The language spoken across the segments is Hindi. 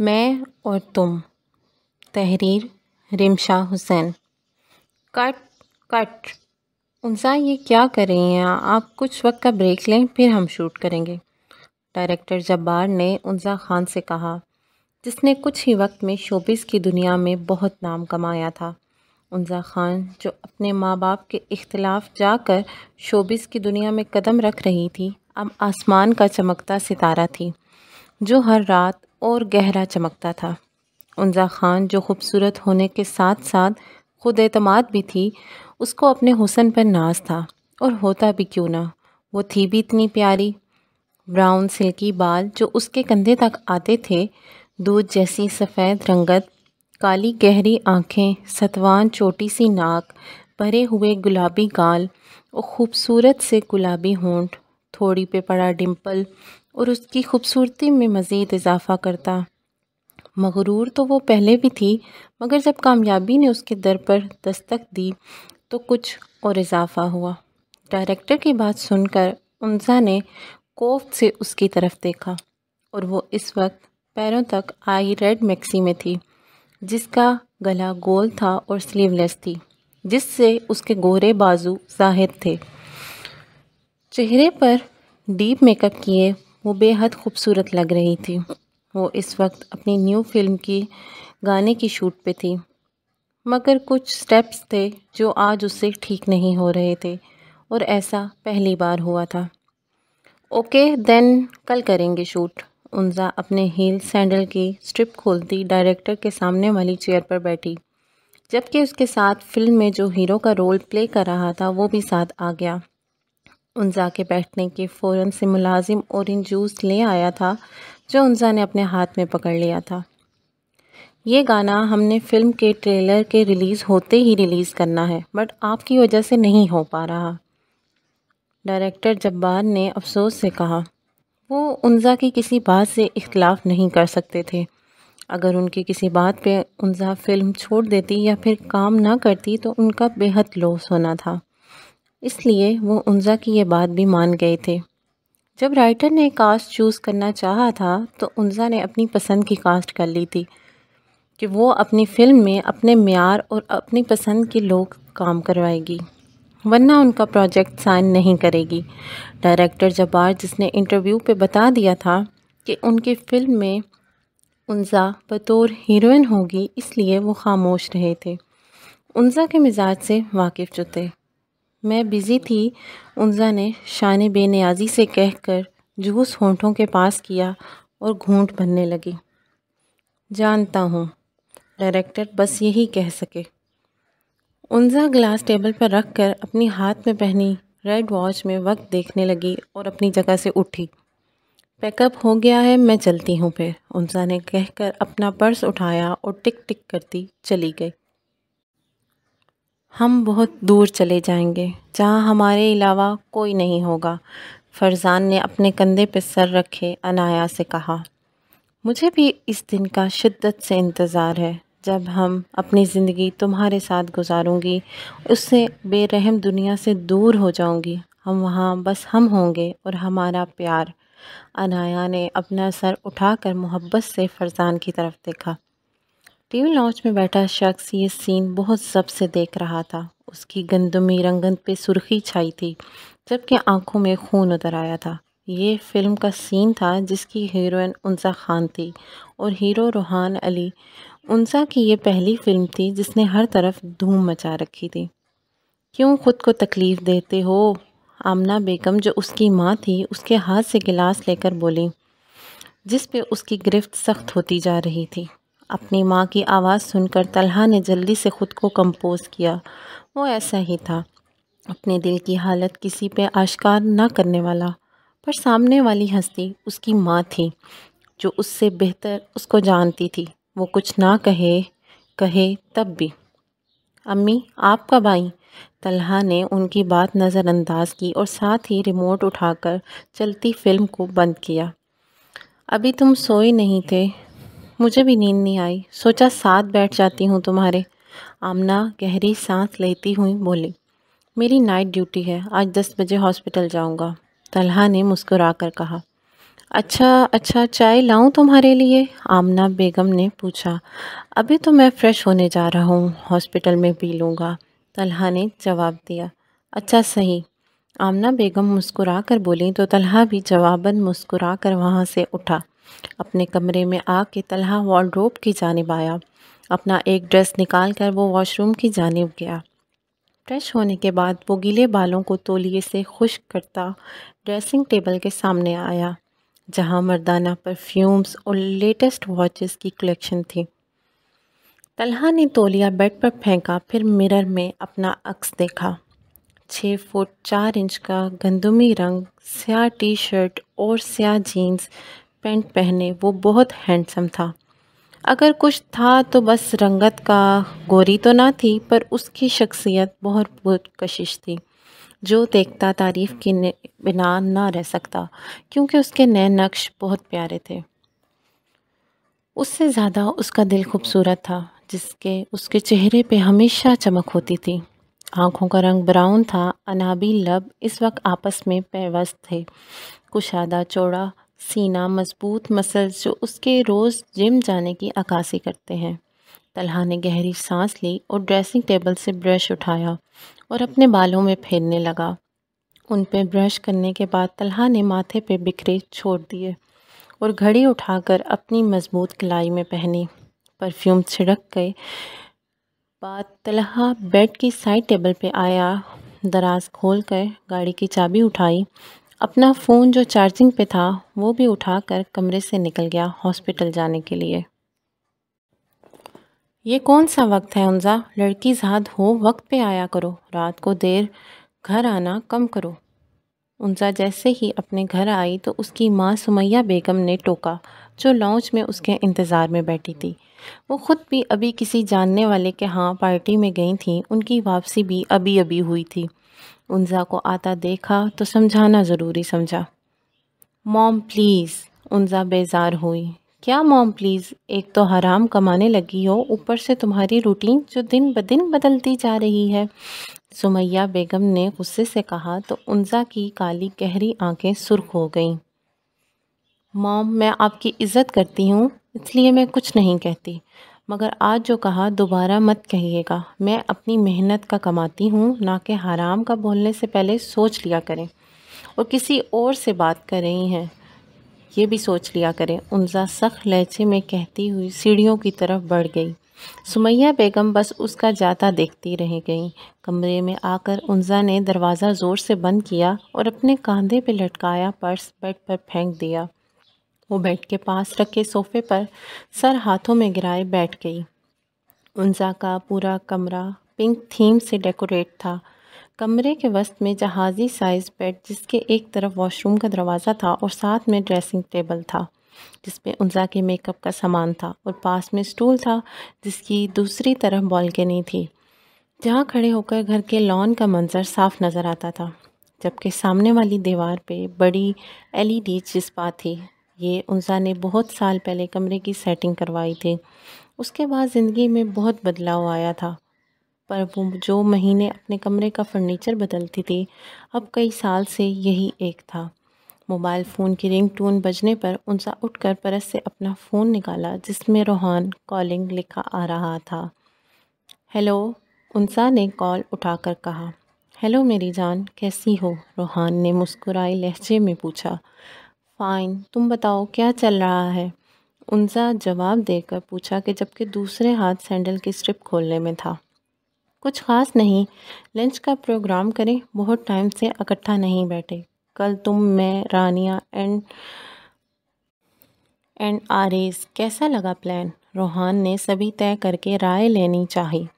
मैं और तुम तहरीर रिमशा हुसैन कट कट उनसा ये क्या कर रही हैं आप कुछ वक्त का ब्रेक लें फिर हम शूट करेंगे डायरेक्टर जब्बार ने उनसा खान से कहा जिसने कुछ ही वक्त में शोबिस की दुनिया में बहुत नाम कमाया था उनजा खान जो अपने माँ बाप के इख्तलाफ जाकर शोबिस की दुनिया में कदम रख रही थी अब आसमान का चमकता सितारा थी जो हर रात और गहरा चमकता था उनजा खान जो खूबसूरत होने के साथ साथ खुद अतमाद भी थी उसको अपने हुसन पर नाज था और होता भी क्यों ना वो थी भी इतनी प्यारी ब्राउन सिल्की बाल जो उसके कंधे तक आते थे दूध जैसी सफ़ेद रंगत काली गहरी आँखें सतवान छोटी सी नाक भरे हुए गुलाबी गाल और ख़ूबसूरत से गुलाबी होंठ थोड़ी पे पड़ा डिम्पल और उसकी खूबसूरती में मज़ीद इजाफ़ा करता मगरूर तो वो पहले भी थी मगर जब कामयाबी ने उसके दर पर दस्तक दी तो कुछ और इजाफ़ा हुआ डायरेक्टर की बात सुनकर उनज़ा ने कोफ्त से उसकी तरफ देखा और वो इस वक्त पैरों तक आई रेड मैक्सी में थी जिसका गला गोल था और स्लीवलेस थी जिससे उसके गोरे बाजू जाहिर थे चेहरे पर डीप मेकअप किए वो बेहद खूबसूरत लग रही थी वो इस वक्त अपनी न्यू फिल्म की गाने की शूट पे थी मगर कुछ स्टेप्स थे जो आज उससे ठीक नहीं हो रहे थे और ऐसा पहली बार हुआ था ओके देन कल करेंगे शूट उनजा अपने हील सैंडल की स्ट्रिप खोलती डायरेक्टर के सामने वाली चेयर पर बैठी जबकि उसके साथ फिल्म में जो हीरो का रोल प्ले कर रहा था वो भी साथ आ गया उनजा के बैठने के फ़ौर से मुलाजिम औरेंज जूस ले आया था जो उनजा ने अपने हाथ में पकड़ लिया था ये गाना हमने फ़िल्म के ट्रेलर के रिलीज़ होते ही रिलीज़ करना है बट आपकी वजह से नहीं हो पा रहा डायरेक्टर जब्बार ने अफसोस से कहा वो उनजा की किसी बात से इख्तलाफ नहीं कर सकते थे अगर उनकी किसी बात पे उनजा फ़िल्म छोड़ देती या फिर काम ना करती तो उनका बेहद लॉस होना था इसलिए वो उनजा की ये बात भी मान गए थे जब राइटर ने कास्ट चूज़ करना चाहा था तो उनजा ने अपनी पसंद की कास्ट कर ली थी कि वो अपनी फ़िल्म में अपने मैार और अपनी पसंद के लोग काम करवाएगी वरना उनका प्रोजेक्ट साइन नहीं करेगी डायरेक्टर जबार जिसने इंटरव्यू पे बता दिया था कि उनकी फ़िल्म में उनजा बतौर हीरोइन होगी इसलिए वो खामोश रहे थे उनजा के मिजाज से वाकिफ़ जुते मैं बिज़ी थी उनजा ने शान बेनियाज़ी से कह कर जूस होंठों के पास किया और घूंट भरने लगी जानता हूँ डायरेक्टर बस यही कह सके उनजा ग्लास टेबल पर रख कर अपनी हाथ में पहनी रेड वॉच में वक्त देखने लगी और अपनी जगह से उठी पैकअप हो गया है मैं चलती हूँ फिर उनजा ने कहकर अपना पर्स उठाया और टिक टिक करती चली गई हम बहुत दूर चले जाएंगे जहाँ हमारे अलावा कोई नहीं होगा फरजान ने अपने कंधे पर सर रखे अनाया से कहा मुझे भी इस दिन का शिद्दत से इंतज़ार है जब हम अपनी ज़िंदगी तुम्हारे साथ गुजारूंगी उससे बेरहम दुनिया से दूर हो जाऊंगी हम वहाँ बस हम होंगे और हमारा प्यार अनाया ने अपना सर उठाकर मोहब्बत से फरजान की तरफ देखा टीवी लॉन्च में बैठा शख्स ये सीन बहुत सब से देख रहा था उसकी गंदमी रंगत पे सुर्खी छाई थी जबकि आंखों में खून उतर आया था ये फिल्म का सीन था जिसकी हीरोइन उनसा खान थी और हीरो रूहान अली उनसा की ये पहली फिल्म थी जिसने हर तरफ धूम मचा रखी थी क्यों खुद को तकलीफ़ देते हो आमना बेगम जो उसकी माँ थी उसके हाथ से गिलास लेकर बोली जिस पे उसकी गिरफ्त सख्त होती जा रही थी अपनी माँ की आवाज़ सुनकर तलहा ने जल्दी से ख़ुद को कंपोज किया वो ऐसा ही था अपने दिल की हालत किसी पे आश्कार ना करने वाला पर सामने वाली हस्ती उसकी माँ थी जो उससे बेहतर उसको जानती थी वो कुछ ना कहे कहे तब भी अम्मी आपका भाई तलहा ने उनकी बात नज़रअंदाज की और साथ ही रिमोट उठाकर चलती फिल्म को बंद किया अभी तुम सोए नहीं थे मुझे भी नींद नहीं आई सोचा साथ बैठ जाती हूँ तुम्हारे आमना गहरी सांस लेती हुई बोली मेरी नाइट ड्यूटी है आज दस बजे हॉस्पिटल जाऊँगा तलहा ने मुस्कुरा कर कहा अच्छा अच्छा चाय लाऊं तुम्हारे लिए आमना बेगम ने पूछा अभी तो मैं फ़्रेश होने जा रहा हूँ हॉस्पिटल में पी लूँगा तलहा ने जवाब दिया अच्छा सही आमना बेगम मुस्कुरा कर बोली तो तलहा भी जवाबन मुस्कुरा कर वहाँ से उठा अपने कमरे में आके तलहा वार्ड्रोब की जानब आया अपना एक ड्रेस निकाल कर वो वॉशरूम की जानब गया फ्रेश होने के बाद वो गीले बालों को तोलिए से खुश करता ड्रेसिंग टेबल के सामने आया जहाँ मर्दाना परफ्यूम्स और लेटेस्ट वॉचेस की कलेक्शन थी तलहा ने तोलिया बेड पर फेंका फिर मिरर में अपना अक्स देखा छः फुट चार इंच का गंदुमी रंग स्या टी शर्ट और स्या जीन्स पेंट पहने वो बहुत हैंडसम था अगर कुछ था तो बस रंगत का गोरी तो ना थी पर उसकी शख्सियत बहुत बहुत कशिश थी जो देखता तारीफ़ के बिना ना रह सकता क्योंकि उसके नए नक्श बहुत प्यारे थे उससे ज़्यादा उसका दिल खूबसूरत था जिसके उसके चेहरे पे हमेशा चमक होती थी आँखों का रंग ब्राउन था अनाबी लब इस वक्त आपस में पेवस्त थे कुशादा चौड़ा सीना मजबूत मसल्स जो उसके रोज़ जिम जाने की अक्सी करते हैं तलहा ने गहरी सांस ली और ड्रेसिंग टेबल से ब्रश उठाया और अपने बालों में फेरने लगा उन पर ब्रश करने के बाद तलहा ने माथे पे बिखरे छोड़ दिए और घड़ी उठाकर अपनी मजबूत कलाई में पहनी परफ्यूम छिड़क गए बाद तलहा बेड की साइड टेबल पे आया दराज खोल कर गाड़ी की चाबी उठाई अपना फ़ोन जो चार्जिंग पे था वो भी उठाकर कमरे से निकल गया हॉस्पिटल जाने के लिए ये कौन सा वक्त है उनजा लड़की जहाद हो वक्त पे आया करो रात को देर घर आना कम करो उनजा जैसे ही अपने घर आई तो उसकी माँ सुमैया बेगम ने टोका जो लॉन्च में उसके इंतज़ार में बैठी थी वो ख़ुद भी अभी किसी जानने वाले के हाँ पार्टी में गई थी उनकी वापसी भी अभी अभी हुई थी उनजा को आता देखा तो समझाना ज़रूरी समझा मॉम प्लीज़ उनजा बेजार हुई क्या मॉम प्लीज़ एक तो हराम कमाने लगी हो ऊपर से तुम्हारी रूटीन जो दिन ब दिन बदलती जा रही है सुमैया बेगम ने गुस्से से कहा तो उनजा की काली गहरी आंखें सुर्ख हो गईं मॉम मैं आपकी इज़्ज़त करती हूँ इसलिए मैं कुछ नहीं कहती मगर आज जो कहा दोबारा मत कहिएगा मैं अपनी मेहनत का कमाती हूँ ना कि हराम का बोलने से पहले सोच लिया करें और किसी और से बात कर रही हैं ये भी सोच लिया करें उमजा सख्त लहजे में कहती हुई सीढ़ियों की तरफ बढ़ गई सुमैया बेगम बस उसका जाता देखती रह गई कमरे में आकर उनजा ने दरवाज़ा ज़ोर से बंद किया और अपने कंधे पर लटकाया पर्स बेड पर फेंक दिया वो बेड के पास रखे सोफे पर सर हाथों में गिराए बैठ गई उनजा का पूरा कमरा पिंक थीम से डेकोरेट था कमरे के वस्त में जहाज़ी साइज़ बेड जिसके एक तरफ वॉशरूम का दरवाज़ा था और साथ में ड्रेसिंग टेबल था जिसमें उनजा के मेकअप का सामान था और पास में स्टूल था जिसकी दूसरी तरफ बॉलकनी थी जहाँ खड़े होकर घर के लॉन का मंज़र साफ नज़र आता था जबकि सामने वाली दीवार पे बड़ी एलईडी डी थी ये उनसा ने बहुत साल पहले कमरे की सेटिंग करवाई थी उसके बाद ज़िंदगी में बहुत बदलाव आया था पर वो जो महीने अपने कमरे का फर्नीचर बदलती थी अब कई साल से यही एक था मोबाइल फ़ोन की रिंग टून बजने पर उनसा उठकर परस से अपना फ़ोन निकाला जिसमें रोहान कॉलिंग लिखा आ रहा था हेलो उनसा ने कॉल उठाकर कहा हेलो मेरी जान कैसी हो रोहान ने मुस्कुराए लहजे में पूछा फ़ाइन तुम बताओ क्या चल रहा है उनसा जवाब देकर पूछा कि जबकि दूसरे हाथ सैंडल की स्ट्रिप खोलने में था कुछ ख़ास नहीं लंच का प्रोग्राम करें बहुत टाइम से इकट्ठा नहीं बैठे कल तुम मैं रानिया एंड एंड आरेज कैसा लगा प्लान रोहान ने सभी तय करके राय लेनी चाहिए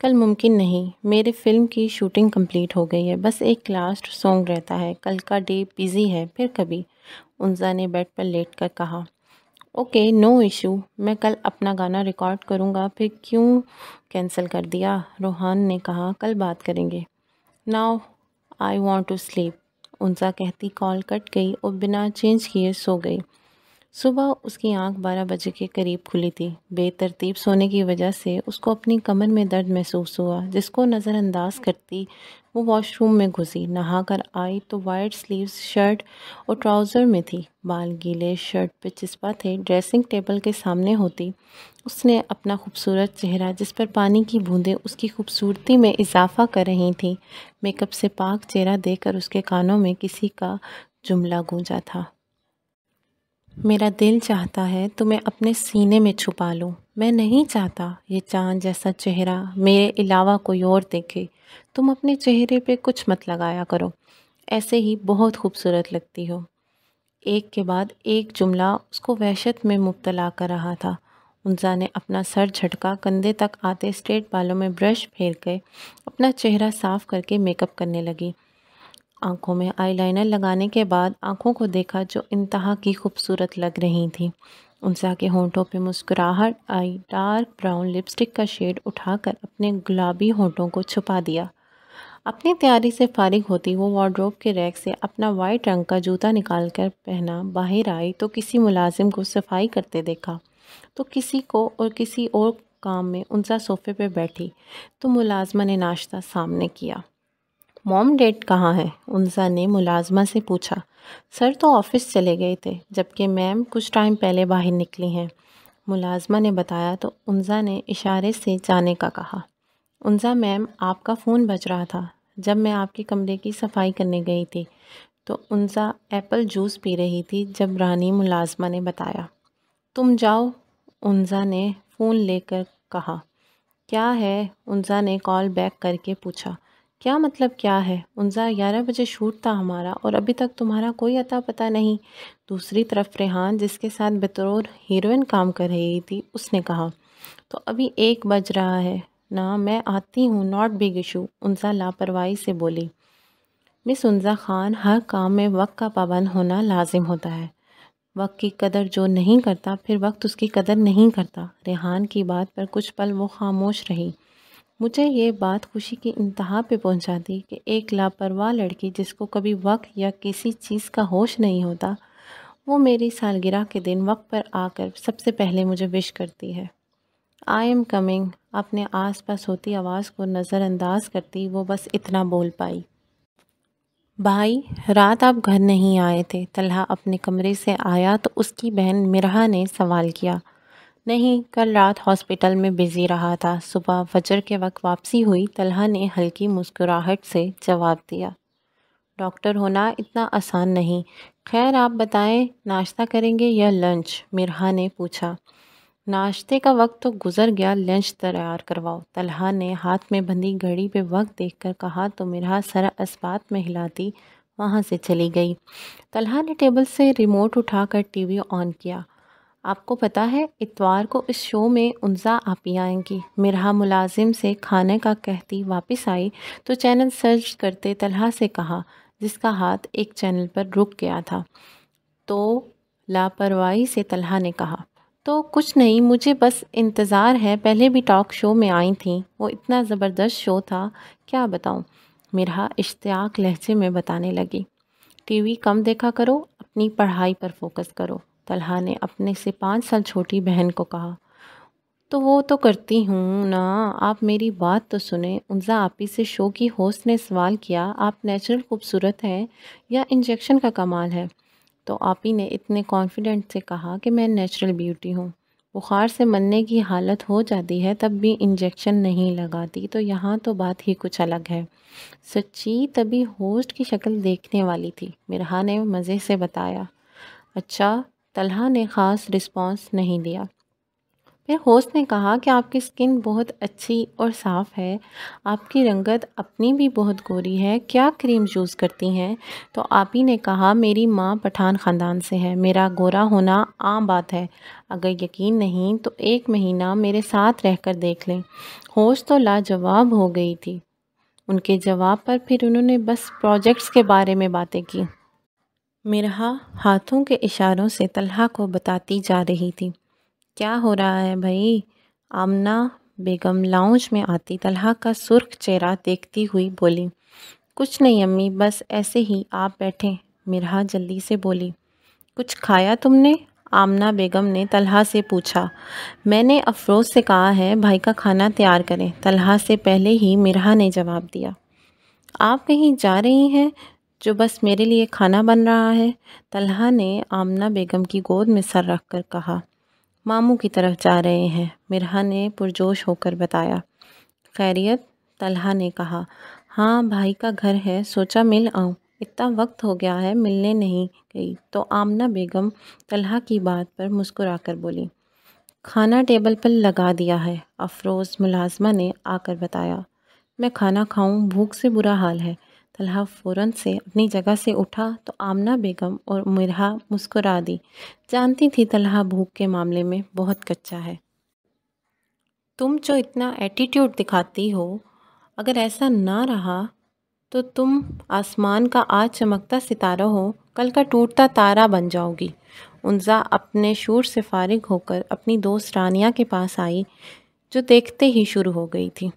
कल मुमकिन नहीं मेरे फिल्म की शूटिंग कंप्लीट हो गई है बस एक लास्ट सॉन्ग रहता है कल का डे बिज़ी है फिर कभी उनजा ने बेड पर लेट कर कहा ओके नो इशू मैं कल अपना गाना रिकॉर्ड करूँगा फिर क्यों कैंसिल कर दिया रोहान ने कहा कल बात करेंगे now I want to sleep Unsa कहती कॉल कट गई और बिना चेंज किए सो गई सुबह उसकी आंख 12 बजे के करीब खुली थी बेतरतीब सोने की वजह से उसको अपनी कमर में दर्द महसूस हुआ जिसको नज़रअंदाज करती वो वॉशरूम में घुसी नहाकर आई तो वाइट स्लीव्स शर्ट और ट्राउज़र में थी बाल गीले शर्ट पे चिस्पा थे ड्रेसिंग टेबल के सामने होती उसने अपना खूबसूरत चेहरा जिस पर पानी की बूंदें उसकी खूबसूरती में इजाफा कर रही थी मेकअप से पाक चेहरा देखकर उसके कानों में किसी का जुमला गूंजा था मेरा दिल चाहता है तुम्हें अपने सीने में छुपा लूँ मैं नहीं चाहता ये चांद जैसा चेहरा मेरे अलावा कोई और देखे तुम अपने चेहरे पे कुछ मत लगाया करो ऐसे ही बहुत खूबसूरत लगती हो एक के बाद एक जुमला उसको वहशत में मुबतला कर रहा था उनजा ने अपना सर झटका कंधे तक आते स्ट्रेट बालों में ब्रश फेर के अपना चेहरा साफ़ करके मेकअप करने लगी आंखों में आईलाइनर लगाने के बाद आंखों को देखा जो इंतहा की खूबसूरत लग रही थी उनसा के होंठों पे मुस्कुराहट आई डार्क ब्राउन लिपस्टिक का शेड उठाकर अपने गुलाबी होंठों को छुपा दिया अपनी तैयारी से फारिग होती वो वार्ड्रोब के रैक से अपना वाइट रंग का जूता निकाल कर पहना बाहर आई तो किसी मुलाजिम को सफाई करते देखा तो किसी को और किसी और काम में उनसा सोफे पे बैठी तो मुलाजमा ने नाश्ता सामने किया मॉम डैड कहाँ हैं उनसा ने मुलाजमा से पूछा सर तो ऑफ़िस चले गए थे जबकि मैम कुछ टाइम पहले बाहर निकली हैं मुलाजमा ने बताया तो उनजा ने इशारे से जाने का कहा उनजा मैम आपका फ़ोन बज रहा था जब मैं आपके कमरे की सफाई करने गई थी तो उनजा एप्पल जूस पी रही थी जब रानी मुलाजमा ने बताया तुम जाओ उनजा ने फ़ोन लेकर कहा क्या है उनजा ने कॉल बैक करके पूछा क्या मतलब क्या है उनजा ग्यारह बजे शूट था हमारा और अभी तक तुम्हारा कोई अता पता नहीं दूसरी तरफ रेहान जिसके साथ बतौर हीरोइन काम कर रही थी उसने कहा तो अभी एक बज रहा है ना मैं आती हूँ नॉट बिग इशू उनजा लापरवाही से बोली मिस उनजा खान हर काम में वक्त का पाबंद होना लाजिम होता है वक्त की कदर जो नहीं करता फिर वक्त उसकी कदर नहीं करता रेहान की बात पर कुछ पल वो खामोश रही मुझे ये बात खुशी की इंतहा पे पहुंचा दी कि एक लापरवाह लड़की जिसको कभी वक्त या किसी चीज़ का होश नहीं होता वो मेरी सालगिरह के दिन वक्त पर आकर सबसे पहले मुझे विश करती है आई एम कमिंग अपने आसपास होती आवाज़ को नज़रअंदाज करती वो बस इतना बोल पाई भाई रात आप घर नहीं आए थे तलहा अपने कमरे से आया तो उसकी बहन मिरा ने सवाल किया नहीं कल रात हॉस्पिटल में बिज़ी रहा था सुबह फजर के वक्त वापसी हुई तलहा ने हल्की मुस्कुराहट से जवाब दिया डॉक्टर होना इतना आसान नहीं खैर आप बताएं नाश्ता करेंगे या लंच मिरहा ने पूछा नाश्ते का वक्त तो गुजर गया लंच तैयार करवाओ तलहा ने हाथ में बंधी घड़ी पे वक्त देखकर कहा तो मिरहा सरा इस्बात में हिलाती वहाँ से चली गई तलहा ने टेबल से रिमोट उठाकर टीवी ऑन किया आपको पता है इतवार को इस शो में उनसा आपी आएंगी मिरहा मुलाजिम से खाने का कहती वापस आई तो चैनल सर्च करते तलहा से कहा जिसका हाथ एक चैनल पर रुक गया था तो लापरवाही से तलहा ने कहा तो कुछ नहीं मुझे बस इंतज़ार है पहले भी टॉक शो में आई थी वो इतना ज़बरदस्त शो था क्या बताऊँ मिरहा इश्तियाक लहजे में बताने लगी टीवी कम देखा करो अपनी पढ़ाई पर फोकस करो तलहा ने अपने से पाँच साल छोटी बहन को कहा तो वो तो करती हूँ ना आप मेरी बात तो सुने उनजा आपी से शो की होस्ट ने सवाल किया आप नेचुरल खूबसूरत हैं या इंजेक्शन का कमाल है तो आपी ने इतने कॉन्फिडेंट से कहा कि मैं नेचुरल ब्यूटी हूँ बुखार से मरने की हालत हो जाती है तब भी इंजेक्शन नहीं लगाती तो यहाँ तो बात ही कुछ अलग है सच्ची तभी होस्ट की शक्ल देखने वाली थी मिरहा ने मज़े से बताया अच्छा तलहा ने ख़ास रिस्पॉन्स नहीं दिया फिर होस्ट ने कहा कि आपकी स्किन बहुत अच्छी और साफ़ है आपकी रंगत अपनी भी बहुत गोरी है क्या क्रीम यूज़ करती हैं तो आप ही ने कहा मेरी माँ पठान ख़ानदान से है मेरा गोरा होना आम बात है अगर यकीन नहीं तो एक महीना मेरे साथ रहकर देख लें होश तो लाजवाब हो गई थी उनके जवाब पर फिर उन्होंने बस प्रोजेक्ट्स के बारे में बातें की मिरहा हाथों के इशारों से तलहा को बताती जा रही थी क्या हो रहा है भाई आमना बेगम लाउंज में आती तलहा का सुर्ख चेहरा देखती हुई बोली कुछ नहीं अम्मी बस ऐसे ही आप बैठे मिरहा जल्दी से बोली कुछ खाया तुमने आमना बेगम ने तलहा से पूछा मैंने अफरोज़ से कहा है भाई का खाना तैयार करें तलहा से पहले ही मिरहा ने जवाब दिया आप कहीं जा रही हैं जो बस मेरे लिए खाना बन रहा है तलहा ने आमना बेगम की गोद में सर रख कर कहा मामू की तरफ जा रहे हैं मिरहा ने पुरजोश होकर बताया खैरियत तलहा ने कहा हाँ भाई का घर है सोचा मिल आऊँ इतना वक्त हो गया है मिलने नहीं गई तो आमना बेगम तलहा की बात पर मुस्कुरा कर बोली खाना टेबल पर लगा दिया है अफरोज़ मुलाजमा ने आकर बताया मैं खाना खाऊं भूख से बुरा हाल है तलहा फ़ौरन से अपनी जगह से उठा तो आमना बेगम और मिरहा मुस्कुरा दी जानती थी तलहा भूख के मामले में बहुत कच्चा है तुम जो इतना एटीट्यूड दिखाती हो अगर ऐसा ना रहा तो तुम आसमान का आज चमकता सितारा हो कल का टूटता तारा बन जाओगी उनजा अपने शोर से फारिग होकर अपनी दोस्त रानिया के पास आई जो देखते ही शुरू हो गई थी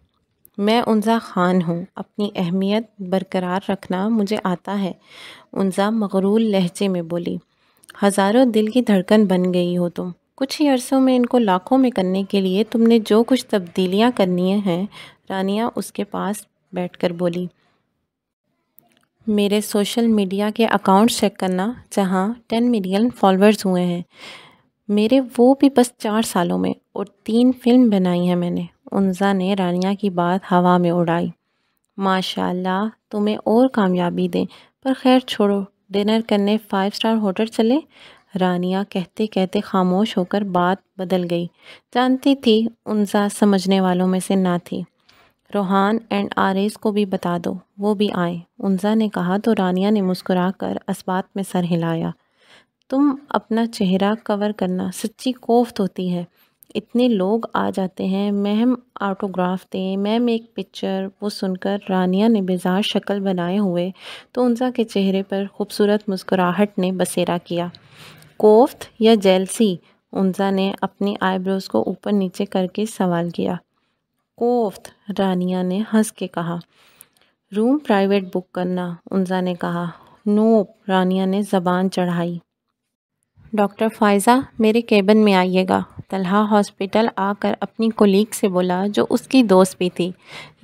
मैं उनज़ा ख़ान हूँ अपनी अहमियत बरकरार रखना मुझे आता है उनज़ा मगरूल लहजे में बोली हज़ारों दिल की धड़कन बन गई हो तुम कुछ ही अरसों में इनको लाखों में करने के लिए तुमने जो कुछ तब्दीलियाँ करनी हैं रानिया उसके पास बैठकर बोली मेरे सोशल मीडिया के अकाउंट चेक करना जहाँ टेन मिलियन फॉलोअर्स हुए हैं मेरे वो भी बस चार सालों में और तीन फिल्म बनाई हैं मैंने उनजा ने रानिया की बात हवा में उड़ाई माशाल्लाह तुम्हें और कामयाबी दें पर खैर छोड़ो डिनर करने फाइव स्टार होटल चले रानिया कहते कहते खामोश होकर बात बदल गई जानती थी उनजा समझने वालों में से ना थी रोहान एंड आरेस को भी बता दो वो भी आए उनजा ने कहा तो रानिया ने मुस्कुरा कर इस्बात में सर हिलाया तुम अपना चेहरा कवर करना सच्ची कोफ्त होती है इतने लोग आ जाते हैं मैम ऑटोग्राफ दें मैम एक पिक्चर वो सुनकर रानिया ने बेजार शक्ल बनाए हुए तो उनजा के चेहरे पर खूबसूरत मुस्कुराहट ने बसेरा किया कोफ्त या जेलसी उनजा ने अपनी आईब्रोज़ को ऊपर नीचे करके सवाल किया कोफ्त रानिया ने हंस के कहा रूम प्राइवेट बुक करना उनजा ने कहा नोप रानिया ने ज़बान चढ़ाई डॉक्टर फ़ायज़ा मेरे केबिन में आइएगा तलहा हॉस्पिटल आकर अपनी कोलीग से बोला जो उसकी दोस्त भी थी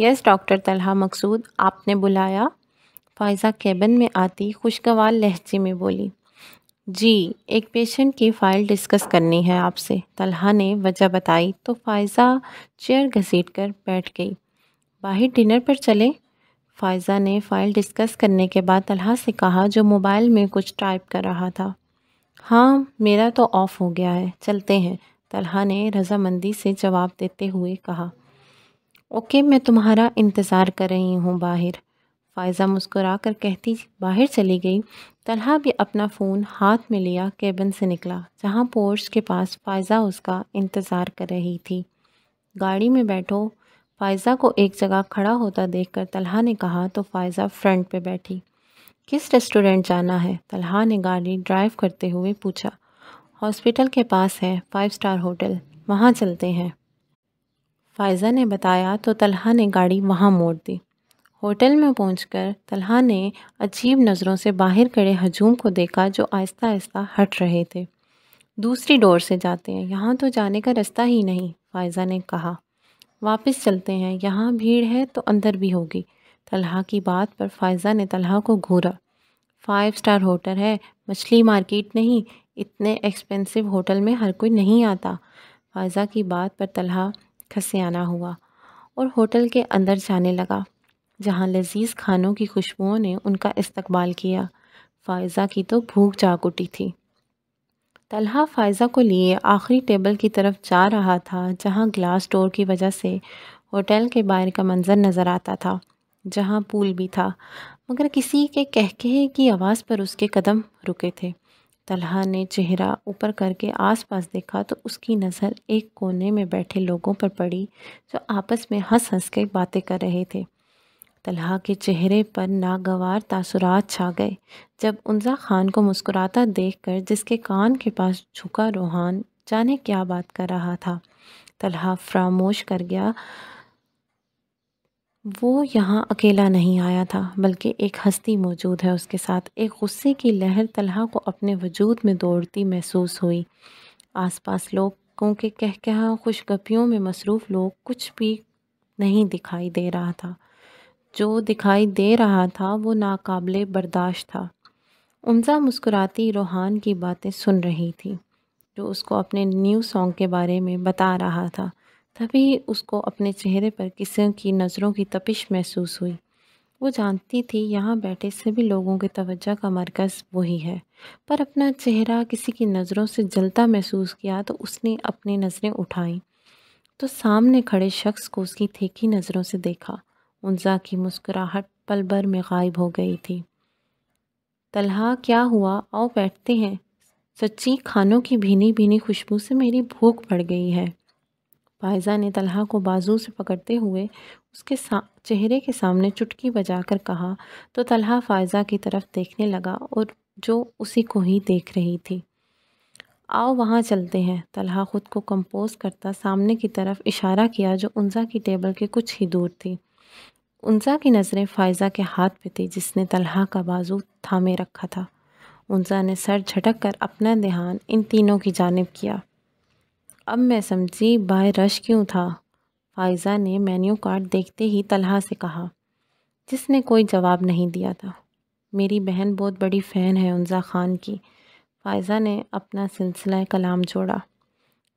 यस डॉक्टर तलहा मकसूद आपने बुलाया फ़ायज़ा केबिन में आती खुशगवार लहजे में बोली जी एक पेशेंट की फ़ाइल डिस्कस करनी है आपसे तलहा ने वजह बताई तो फ़ायज़ा चेयर घसीट कर बैठ गई बाहर डिनर पर चले फ़ायज़ा ने फ़ाइल डिस्कस करने के बाद तलहा से कहा जो मोबाइल में कुछ टाइप कर रहा था हाँ मेरा तो ऑफ़ हो गया है चलते हैं तलहा ने रजामंदी से जवाब देते हुए कहा ओके मैं तुम्हारा इंतज़ार कर रही हूँ बाहर फ़ायज़ा मुस्कुरा कर कहती बाहर चली गई तलहा भी अपना फ़ोन हाथ में लिया केबिन से निकला जहाँ पोर्च के पास फ़ायज़ा उसका इंतज़ार कर रही थी गाड़ी में बैठो फ़ायज़ा को एक जगह खड़ा होता देखकर तलहा ने कहा तो फ़ायज़ा फ्रंट पे बैठी किस रेस्टोरेंट जाना है तलहा ने गाड़ी ड्राइव करते हुए पूछा हॉस्पिटल के पास है फाइव स्टार होटल वहाँ चलते हैं फ़ायज़ा ने बताया तो तलहा ने गाड़ी वहाँ मोड़ दी होटल में पहुंचकर तलहा ने अजीब नज़रों से बाहर खड़े हजूम को देखा जो आहिस्ता आहिस्ता हट रहे थे दूसरी डोर से जाते हैं यहाँ तो जाने का रास्ता ही नहीं फ़ायज़ा ने कहा वापस चलते हैं यहाँ भीड़ है तो अंदर भी होगी तलहा की बात पर फ़ायज़ा ने तलहा को घूरा फाइव स्टार होटल है मछली मार्केट नहीं इतने एक्सपेंसिव होटल में हर कोई नहीं आता फायज़ा की बात पर तलहा खसियाना हुआ और होटल के अंदर जाने लगा जहाँ लजीज खानों की खुशबुओं ने उनका इस्तकबाल किया फ़ायज़ा की तो भूख जाग उठी थी तलहा फ़ायज़ा को लिए आखिरी टेबल की तरफ जा रहा था जहाँ ग्लास डोर की वजह से होटल के बाहर का मंज़र नज़र आता था जहाँ पूल भी था मगर किसी के कहके की आवाज़ पर उसके कदम रुके थे तलहा ने चेहरा ऊपर करके आसपास देखा तो उसकी नज़र एक कोने में बैठे लोगों पर पड़ी जो आपस में हंस हंस के बातें कर रहे थे तलहा के चेहरे पर नागवार तासुरात छा गए जब उनजा खान को मुस्कुराता देखकर जिसके कान के पास झुका रोहान जाने क्या बात कर रहा था तलहा फरामोश कर गया वो यहाँ अकेला नहीं आया था बल्कि एक हस्ती मौजूद है उसके साथ एक गुस्से की लहर तलहा को अपने वजूद में दौड़ती महसूस हुई आसपास लोगों के कह कह खुशगपियों में मसरूफ़ लोग कुछ भी नहीं दिखाई दे रहा था जो दिखाई दे रहा था वो नाकबले बर्दाश्त था उमजा मुस्कुराती रूहान की बातें सुन रही थी जो उसको अपने न्यू सॉन्ग के बारे में बता रहा था तभी उसको अपने चेहरे पर किसी की नज़रों की तपिश महसूस हुई वो जानती थी यहाँ बैठे सभी लोगों के तवज्जा का मरकज़ वही है पर अपना चेहरा किसी की नज़रों से जलता महसूस किया तो उसने अपनी नज़रें उठाई तो सामने खड़े शख्स को उसकी थेकी नज़रों से देखा उनजा की मुस्कुराहट पल भर में गायब हो गई थी तलहा क्या हुआ आओ बैठते हैं सच्ची खानों की भीनी भीनी खुशबू से मेरी भूख बढ़ गई है फायज़ा ने तलहा को बाजू से पकड़ते हुए उसके चेहरे के सामने चुटकी बजाकर कहा तो तलहा फ़ायज़ा की तरफ देखने लगा और जो उसी को ही देख रही थी आओ वहाँ चलते हैं तलहा ख़ुद को कंपोज करता सामने की तरफ इशारा किया जो उनसा की टेबल के कुछ ही दूर थी उनसा की नज़रें फ़ायज़ा के हाथ पे थी जिसने तलहा का बाजू थामे रखा था उनसा ने सर झटक कर अपना ध्यान इन तीनों की जानब किया अब मैं समझी बाय रश क्यों था फायज़ा ने मेन्यू कार्ड देखते ही तलहा से कहा जिसने कोई जवाब नहीं दिया था मेरी बहन बहुत बड़ी फ़ैन है उनजा खान की फायज़ा ने अपना सिलसिला कलाम जोड़ा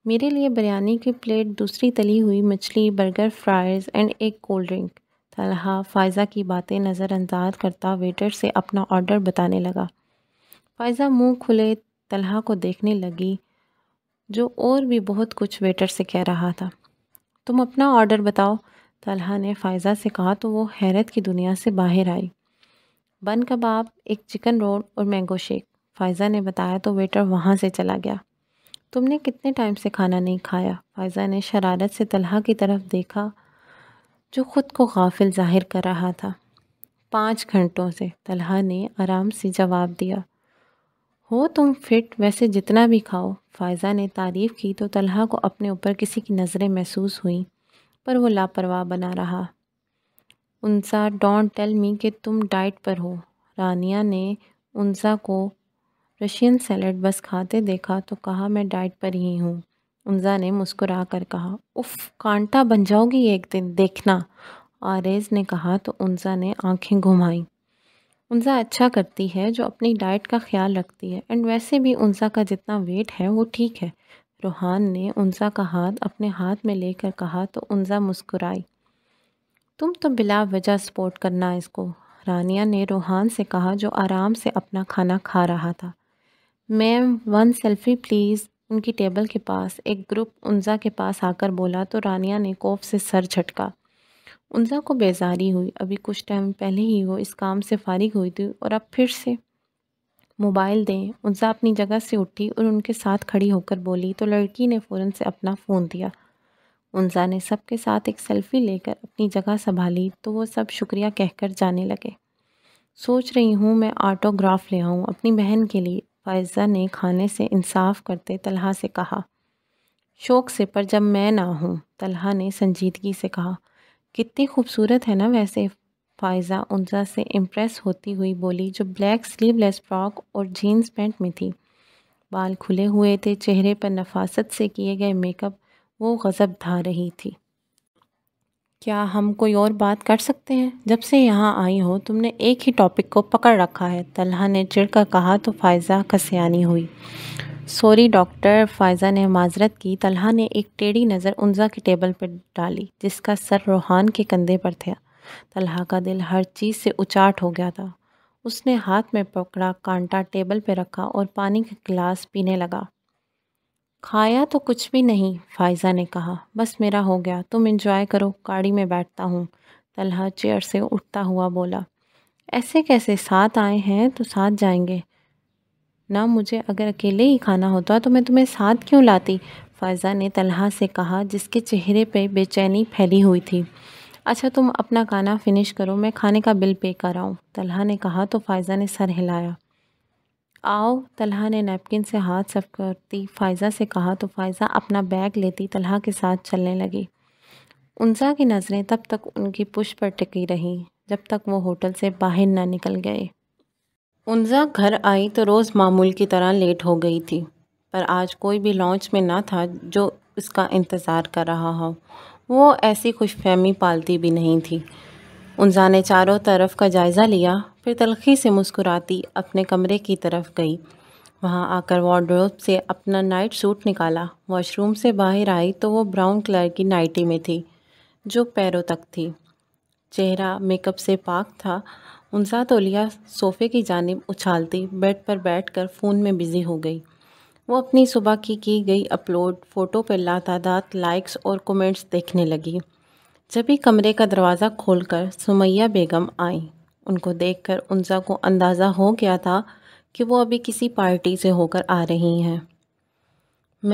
मेरे लिए बिरयानी की प्लेट दूसरी तली हुई मछली बर्गर फ्राइज़ एंड एक कोल्ड ड्रिंक तलहा फ़ायज़ा की बातें नज़रअंदाज करता वेटर से अपना ऑर्डर बताने लगा फ़ायज़ा मुंह खुले तलहा को देखने लगी जो और भी बहुत कुछ वेटर से कह रहा था तुम अपना ऑर्डर बताओ तलहा ने फ़ायज़ा से कहा तो वो हैरत की दुनिया से बाहर आई बन कबाब एक चिकन रोल और मैंगो शेक फ़ायज़ा ने बताया तो वेटर वहाँ से चला गया तुमने कितने टाइम से खाना नहीं खाया फ़ायज़ा ने शरारत से तलहा की तरफ देखा जो ख़ुद को गाफिल जाहिर कर रहा था पाँच घंटों से तलहा ने आराम से जवाब दिया हो तुम फिट वैसे जितना भी खाओ फ़ायज़ा ने तारीफ़ की तो तलहा को अपने ऊपर किसी की नज़रें महसूस हुई पर वो लापरवाह बना रहा उनसा डोंट टेल मी कि तुम डाइट पर हो रानिया ने उनसा को रशियन सैलड बस खाते देखा तो कहा मैं डाइट पर ही हूँ उनजा ने मुस्कुरा कर कहा उफ़ कांटा बन जाओगी एक दिन देखना आरेज ने कहा तो उनजा ने आंखें घुमाईं उनसा अच्छा करती है जो अपनी डाइट का ख्याल रखती है एंड वैसे भी उनसा का जितना वेट है वो ठीक है रूहान ने उनसा का हाथ अपने हाथ में लेकर कहा तो उनसा मुस्कुराई तुम तो बिला वजह सपोर्ट करना इसको रानिया ने रूहान से कहा जो आराम से अपना खाना खा रहा था मैम वन सेल्फ़ी प्लीज़ उनकी टेबल के पास एक ग्रुप उनजा के पास आकर बोला तो रानिया ने कोफ से सर झटका उनजा को बेजारी हुई अभी कुछ टाइम पहले ही वो इस काम से फारिग हुई थी और अब फिर से मोबाइल दें उनजा अपनी जगह से उठी और उनके साथ खड़ी होकर बोली तो लड़की ने फ़ौरन से अपना फ़ोन दिया उनजा ने सबके साथ एक सेल्फ़ी लेकर अपनी जगह संभाली तो वो सब शुक्रिया कहकर जाने लगे सोच रही हूँ मैं ऑटोग्राफ ले आऊँ अपनी बहन के लिए फायजा ने खाने से इंसाफ करते तलहा से कहा शौक से पर जब मैं ना हूँ तलहा ने संजीदगी से कहा कितनी खूबसूरत है ना वैसे फायज़ा उनजा से इम्प्रेस होती हुई बोली जो ब्लैक स्लीवलेस फ्रॉक और जीन्स पैंट में थी बाल खुले हुए थे चेहरे पर नफासत से किए गए मेकअप वो गज़ब धा रही थी क्या हम कोई और बात कर सकते हैं जब से यहाँ आई हो तुमने एक ही टॉपिक को पकड़ रखा है तलहा ने चिड़कर कहा तो फायज़ा खसियानी हुई सॉरी डॉक्टर फायजा ने माजरत की तलहा ने एक टेढ़ी नज़र उनजा के टेबल पर डाली जिसका सर रोहान के कंधे पर था तलहा का दिल हर चीज़ से उचाट हो गया था उसने हाथ में पकड़ा कांटा टेबल पर रखा और पानी का गिलास पीने लगा खाया तो कुछ भी नहीं फायजा ने कहा बस मेरा हो गया तुम इंजॉय करो गाड़ी में बैठता हूँ तलहा चेयर से उठता हुआ बोला ऐसे कैसे साथ आए हैं तो साथ जाएंगे ना मुझे अगर अकेले ही खाना होता तो मैं तुम्हें साथ क्यों लाती फ़ायज़ा ने तलहा से कहा जिसके चेहरे पर बेचैनी फैली हुई थी अच्छा तुम अपना खाना फिनिश करो मैं खाने का बिल पे कर आऊँ तलहा ने कहा तो फ़ायज़ा ने सर हिलाया आओ तलहा ने नैपकिन से हाथ साफ करती फ़ायज़ा से कहा तो फ़ायज़ा अपना बैग लेती तलहा के साथ चलने लगी उनसा की नज़रें तब तक उनकी पुश पर टिकी रहीं जब तक वो होटल से बाहर ना निकल गए उनजा घर आई तो रोज़ मामूल की तरह लेट हो गई थी पर आज कोई भी लॉन्च में ना था जो उसका इंतज़ार कर रहा हो वो ऐसी खुशफहमी पालती भी नहीं थी उनजा ने चारों तरफ का जायज़ा लिया फिर तलखी से मुस्कुराती अपने कमरे की तरफ गई वहाँ आकर वार्ड्रोब से अपना नाइट सूट निकाला वॉशरूम से बाहर आई तो वो ब्राउन कलर की नाइटी में थी जो पैरों तक थी चेहरा मेकअप से पाक था उनसा तोलिया सोफ़े की जानब उछालती बेड पर बैठकर फ़ोन में बिज़ी हो गई वो अपनी सुबह की की गई अपलोड फ़ोटो पर लातादात लाइक्स और कमेंट्स देखने लगी जब ही कमरे का दरवाज़ा खोलकर सुमैया बेगम आई उनको देखकर उनसा को अंदाज़ा हो गया था कि वो अभी किसी पार्टी से होकर आ रही हैं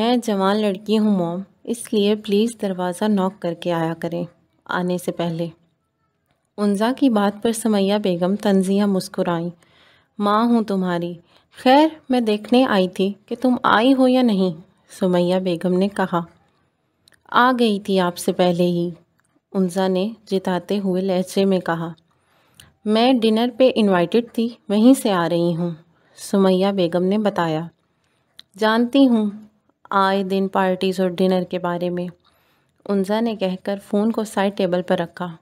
मैं जवान लड़की हूँ मोम इसलिए प्लीज़ दरवाज़ा नॉक करके आया करें आने से पहले उनजा की बात पर समैया बेगम तंजिया मुस्कुराई माँ हूँ तुम्हारी खैर मैं देखने आई थी कि तुम आई हो या नहीं सुमैया बेगम ने कहा आ गई थी आपसे पहले ही उनजा ने जिताते हुए लहजे में कहा मैं डिनर पे इनवाइटेड थी वहीं से आ रही हूँ सुमैया बेगम ने बताया जानती हूँ आए दिन पार्टीज़ और डिनर के बारे में उनजा ने कहकर फ़ोन को साइड टेबल पर रखा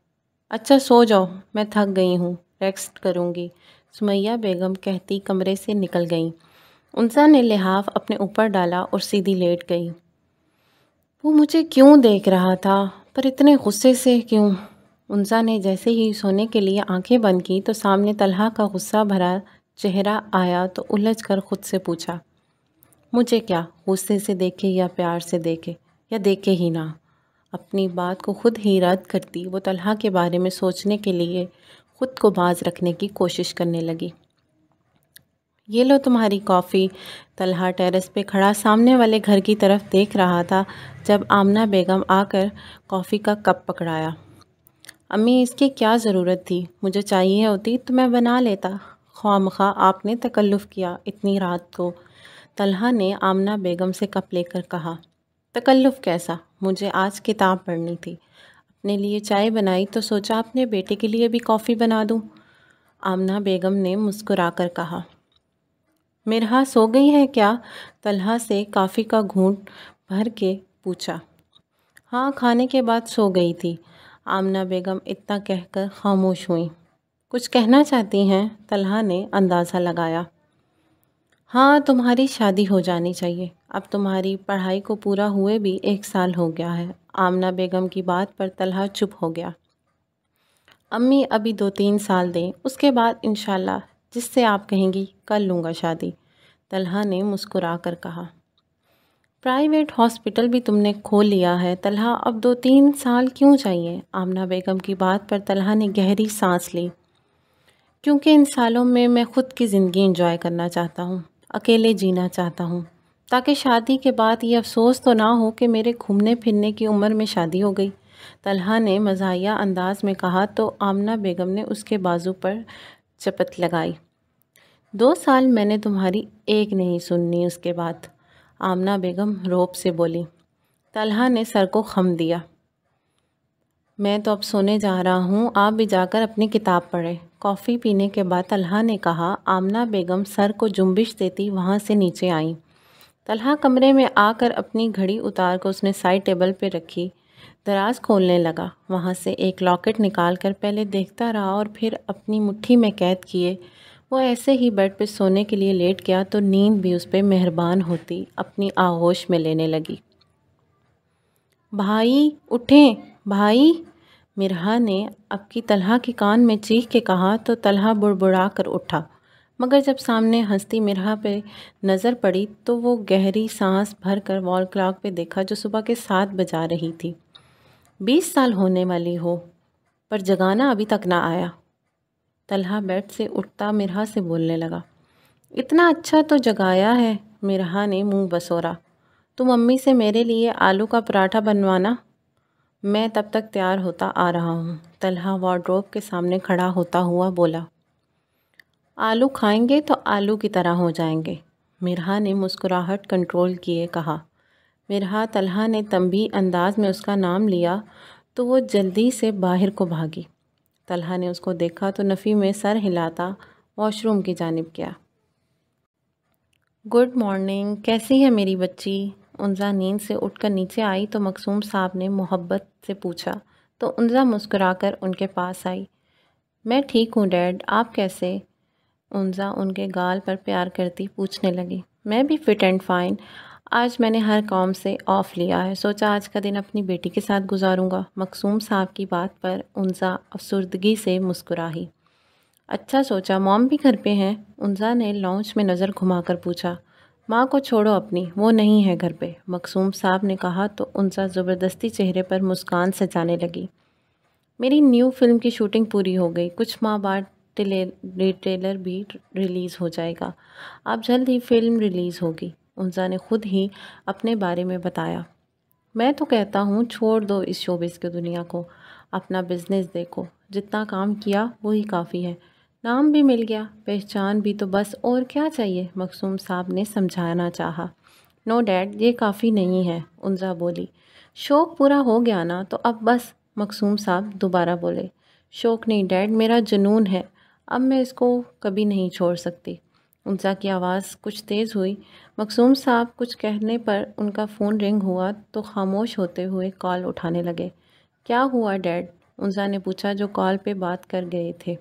अच्छा सो जाओ मैं थक गई हूँ रेस्ट करूँगी सुमैया बेगम कहती कमरे से निकल गई उनसा ने लिहाफ अपने ऊपर डाला और सीधी लेट गई वो मुझे क्यों देख रहा था पर इतने गुस्से से क्यों उनसा ने जैसे ही सोने के लिए आंखें बंद की तो सामने तलहा का गुस्सा भरा चेहरा आया तो उलझ कर ख़ुद से पूछा मुझे क्या गुस्से से देखे या प्यार से देखे या देखे ही ना अपनी बात को ख़ुद ही रद्द करती वो तलहा के बारे में सोचने के लिए ख़ुद को बाज रखने की कोशिश करने लगी ये लो तुम्हारी कॉफ़ी तलहा टेरेस पे खड़ा सामने वाले घर की तरफ देख रहा था जब आमना बेगम आकर कॉफ़ी का कप पकड़ाया अम्मी इसकी क्या ज़रूरत थी मुझे चाहिए होती तो मैं बना लेता ख्वाम खा आपने तकल्लुफ़ किया इतनी रात को तलहा ने आमना बेगम से कप लेकर कहा तकल्लुफ़ कैसा मुझे आज किताब पढ़नी थी अपने लिए चाय बनाई तो सोचा अपने बेटे के लिए भी कॉफ़ी बना दूं। आमना बेगम ने मुस्कुराकर कहा मिरहा सो गई है क्या तलहा से काफ़ी का घूंट भर के पूछा हाँ खाने के बाद सो गई थी आमना बेगम इतना कहकर खामोश हुई कुछ कहना चाहती हैं तलहा ने अंदाज़ा लगाया हाँ तुम्हारी शादी हो जानी चाहिए अब तुम्हारी पढ़ाई को पूरा हुए भी एक साल हो गया है आमना बेगम की बात पर तलहा चुप हो गया अम्मी अभी दो तीन साल दें उसके बाद इन जिससे आप कहेंगी कर लूँगा शादी तलहा ने मुस्कुरा कर कहा प्राइवेट हॉस्पिटल भी तुमने खोल लिया है तलहा अब दो तीन साल क्यों चाहिए आमना बेगम की बात पर तलहा ने गहरी सांस ली क्योंकि इन सालों में मैं ख़ुद की ज़िंदगी इंजॉय करना चाहता हूँ अकेले जीना चाहता हूँ ताकि शादी के बाद ये अफसोस तो ना हो कि मेरे घूमने फिरने की उम्र में शादी हो गई तलहा ने मजाया अंदाज में कहा तो आमना बेगम ने उसके बाजू पर चपत लगाई दो साल मैंने तुम्हारी एक नहीं सुननी उसके बाद आमना बेगम रोब से बोली तलहा ने सर को खम दिया मैं तो अब सोने जा रहा हूँ आप भी जाकर अपनी किताब पढ़ें कॉफ़ी पीने के बाद तलहा ने कहा आमना बेगम सर को जुम्बिश देती वहाँ से नीचे आई तलहा कमरे में आकर अपनी घड़ी उतार कर उसने साइड टेबल पर रखी दराज खोलने लगा वहाँ से एक लॉकेट निकाल कर पहले देखता रहा और फिर अपनी मुट्ठी में कैद किए वो ऐसे ही बेड पर सोने के लिए लेट गया तो नींद भी उस पर मेहरबान होती अपनी आगोश में लेने लगी भाई उठें भाई मिरहा ने की तलहा के कान में चीख के कहा तो तलहा बुड़बुड़ा कर उठा मगर जब सामने हंसती मिरहा पे नज़र पड़ी तो वो गहरी सांस भर कर वॉल क्लॉक पे देखा जो सुबह के सात बजा रही थी बीस साल होने वाली हो पर जगाना अभी तक ना आया तलहा बेड से उठता मिरहा से बोलने लगा इतना अच्छा तो जगाया है मिरहा ने मुंह बसोरा तुम मम्मी से मेरे लिए आलू का पराठा बनवाना मैं तब तक तैयार होता आ रहा हूँ तलहा वार्ड्रोब के सामने खड़ा होता हुआ बोला आलू खाएंगे तो आलू की तरह हो जाएंगे मिरहा ने मुस्कुराहट कंट्रोल किए कहा मिरहा तलहा ने तंबी अंदाज में उसका नाम लिया तो वो जल्दी से बाहर को भागी तलहा ने उसको देखा तो नफ़ी में सर हिलाता वॉशरूम की जानब गया गुड मॉर्निंग कैसी है मेरी बच्ची उनजा नींद से उठकर नीचे आई तो मकसूम साहब ने मोहब्बत से पूछा तो उनजा मुस्कुराकर उनके पास आई मैं ठीक हूँ डैड आप कैसे उनजा उनके गाल पर प्यार करती पूछने लगी मैं भी फ़िट एंड फाइन आज मैंने हर काम से ऑफ़ लिया है सोचा आज का दिन अपनी बेटी के साथ गुजारूंगा मकसूम साहब की बात पर उनजा अफसरदगी से मुस्कुराही अच्छा सोचा मॉम भी घर पे हैं उनजा ने लॉन्च में नज़र घुमाकर पूछा माँ को छोड़ो अपनी वो नहीं है घर पे मकसूम साहब ने कहा तो उनसा ज़बरदस्ती चेहरे पर मुस्कान सजाने लगी मेरी न्यू फिल्म की शूटिंग पूरी हो गई कुछ माह बाद रिटेलर भी रिलीज़ हो जाएगा अब जल्द ही फिल्म रिलीज़ होगी उनसा ने खुद ही अपने बारे में बताया मैं तो कहता हूँ छोड़ दो इस शोबिस की दुनिया को अपना बिज़नेस देखो जितना काम किया वही काफ़ी है नाम भी मिल गया पहचान भी तो बस और क्या चाहिए मखसूम साहब ने समझाना चाहा नो डैड ये काफ़ी नहीं है उनजा बोली शौक़ पूरा हो गया ना तो अब बस मखसूम साहब दोबारा बोले शौक़ नहीं डैड मेरा जुनून है अब मैं इसको कभी नहीं छोड़ सकती उनजा की आवाज़ कुछ तेज़ हुई मखसूम साहब कुछ कहने पर उनका फ़ोन रिंग हुआ तो खामोश होते हुए कॉल उठाने लगे क्या हुआ डैड उनजा ने पूछा जो कॉल पर बात कर गए थे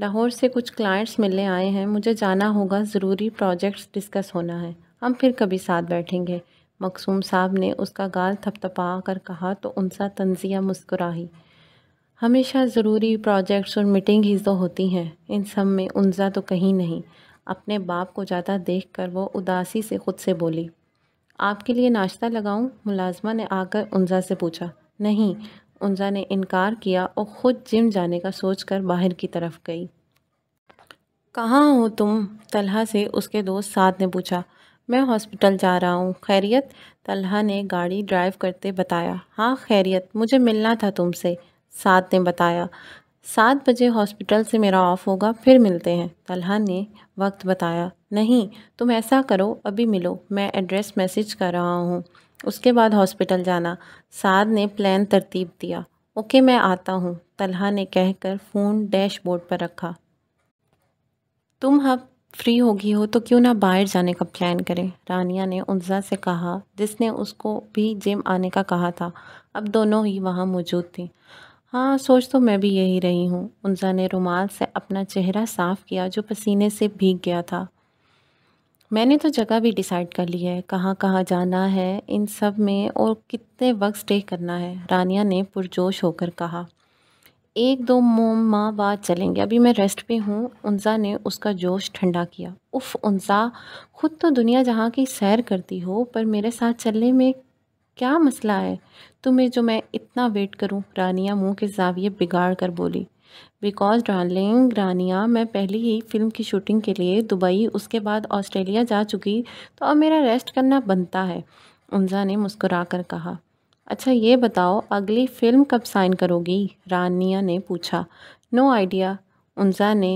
लाहौर से कुछ क्लाइंट्स मिलने आए हैं मुझे जाना होगा ज़रूरी प्रोजेक्ट्स डिस्कस होना है हम फिर कभी साथ बैठेंगे मकसूम साहब ने उसका गाल थपथपा कर कहा तो उनसा तंजिया मुस्कुराही हमेशा ज़रूरी प्रोजेक्ट्स और मीटिंग ही तो होती हैं इन सब में उनजा तो कहीं नहीं अपने बाप को ज्यादा देख कर वो उदासी से ख़ुद से बोली आपके लिए नाश्ता लगाऊँ मुलाजमा ने आकर उनजा से पूछा नहीं उनजा ने इनकार किया और ख़ुद जिम जाने का सोचकर बाहर की तरफ गई कहाँ हो तुम तलहा से उसके दोस्त साथ ने पूछा मैं हॉस्पिटल जा रहा हूँ खैरियत तलहा ने गाड़ी ड्राइव करते बताया हाँ खैरियत मुझे मिलना था तुमसे साथ ने बताया सात बजे हॉस्पिटल से मेरा ऑफ़ होगा फिर मिलते हैं तलहा ने वक्त बताया नहीं तुम ऐसा करो अभी मिलो मैं एड्रेस मैसेज कर रहा हूँ उसके बाद हॉस्पिटल जाना साद ने प्लान तरतीब दिया ओके मैं आता हूँ तलहा ने कहकर फ़ोन डैशबोर्ड पर रखा तुम अब फ्री होगी हो तो क्यों ना बाहर जाने का प्लान करें रानिया ने उन्जा से कहा जिसने उसको भी जिम आने का कहा था अब दोनों ही वहाँ मौजूद थी हाँ सोच तो मैं भी यही रही हूँ उन्जा ने रुमाल से अपना चेहरा साफ़ किया जो पसीने से भीग गया था मैंने तो जगह भी डिसाइड कर ली है कहाँ कहाँ जाना है इन सब में और कितने वक्त स्टे करना है रानिया ने पुरजोश होकर कहा एक दो माह बाद चलेंगे अभी मैं रेस्ट पे हूँ उनजा ने उसका जोश ठंडा किया उफ उनजा खुद तो दुनिया जहाँ की सैर करती हो पर मेरे साथ चलने में क्या मसला है तुम्हें जो मैं इतना वेट करूँ रानिया मुंह के जाविये बिगाड़ कर बोली बिकॉज़ डार्लिंग रानिया मैं पहली ही फिल्म की शूटिंग के लिए दुबई उसके बाद ऑस्ट्रेलिया जा चुकी तो अब मेरा रेस्ट करना बनता है उमजा ने मुस्कुरा कर कहा अच्छा ये बताओ अगली फ़िल्म कब साइन करोगी रानिया ने पूछा नो आइडिया उमजा ने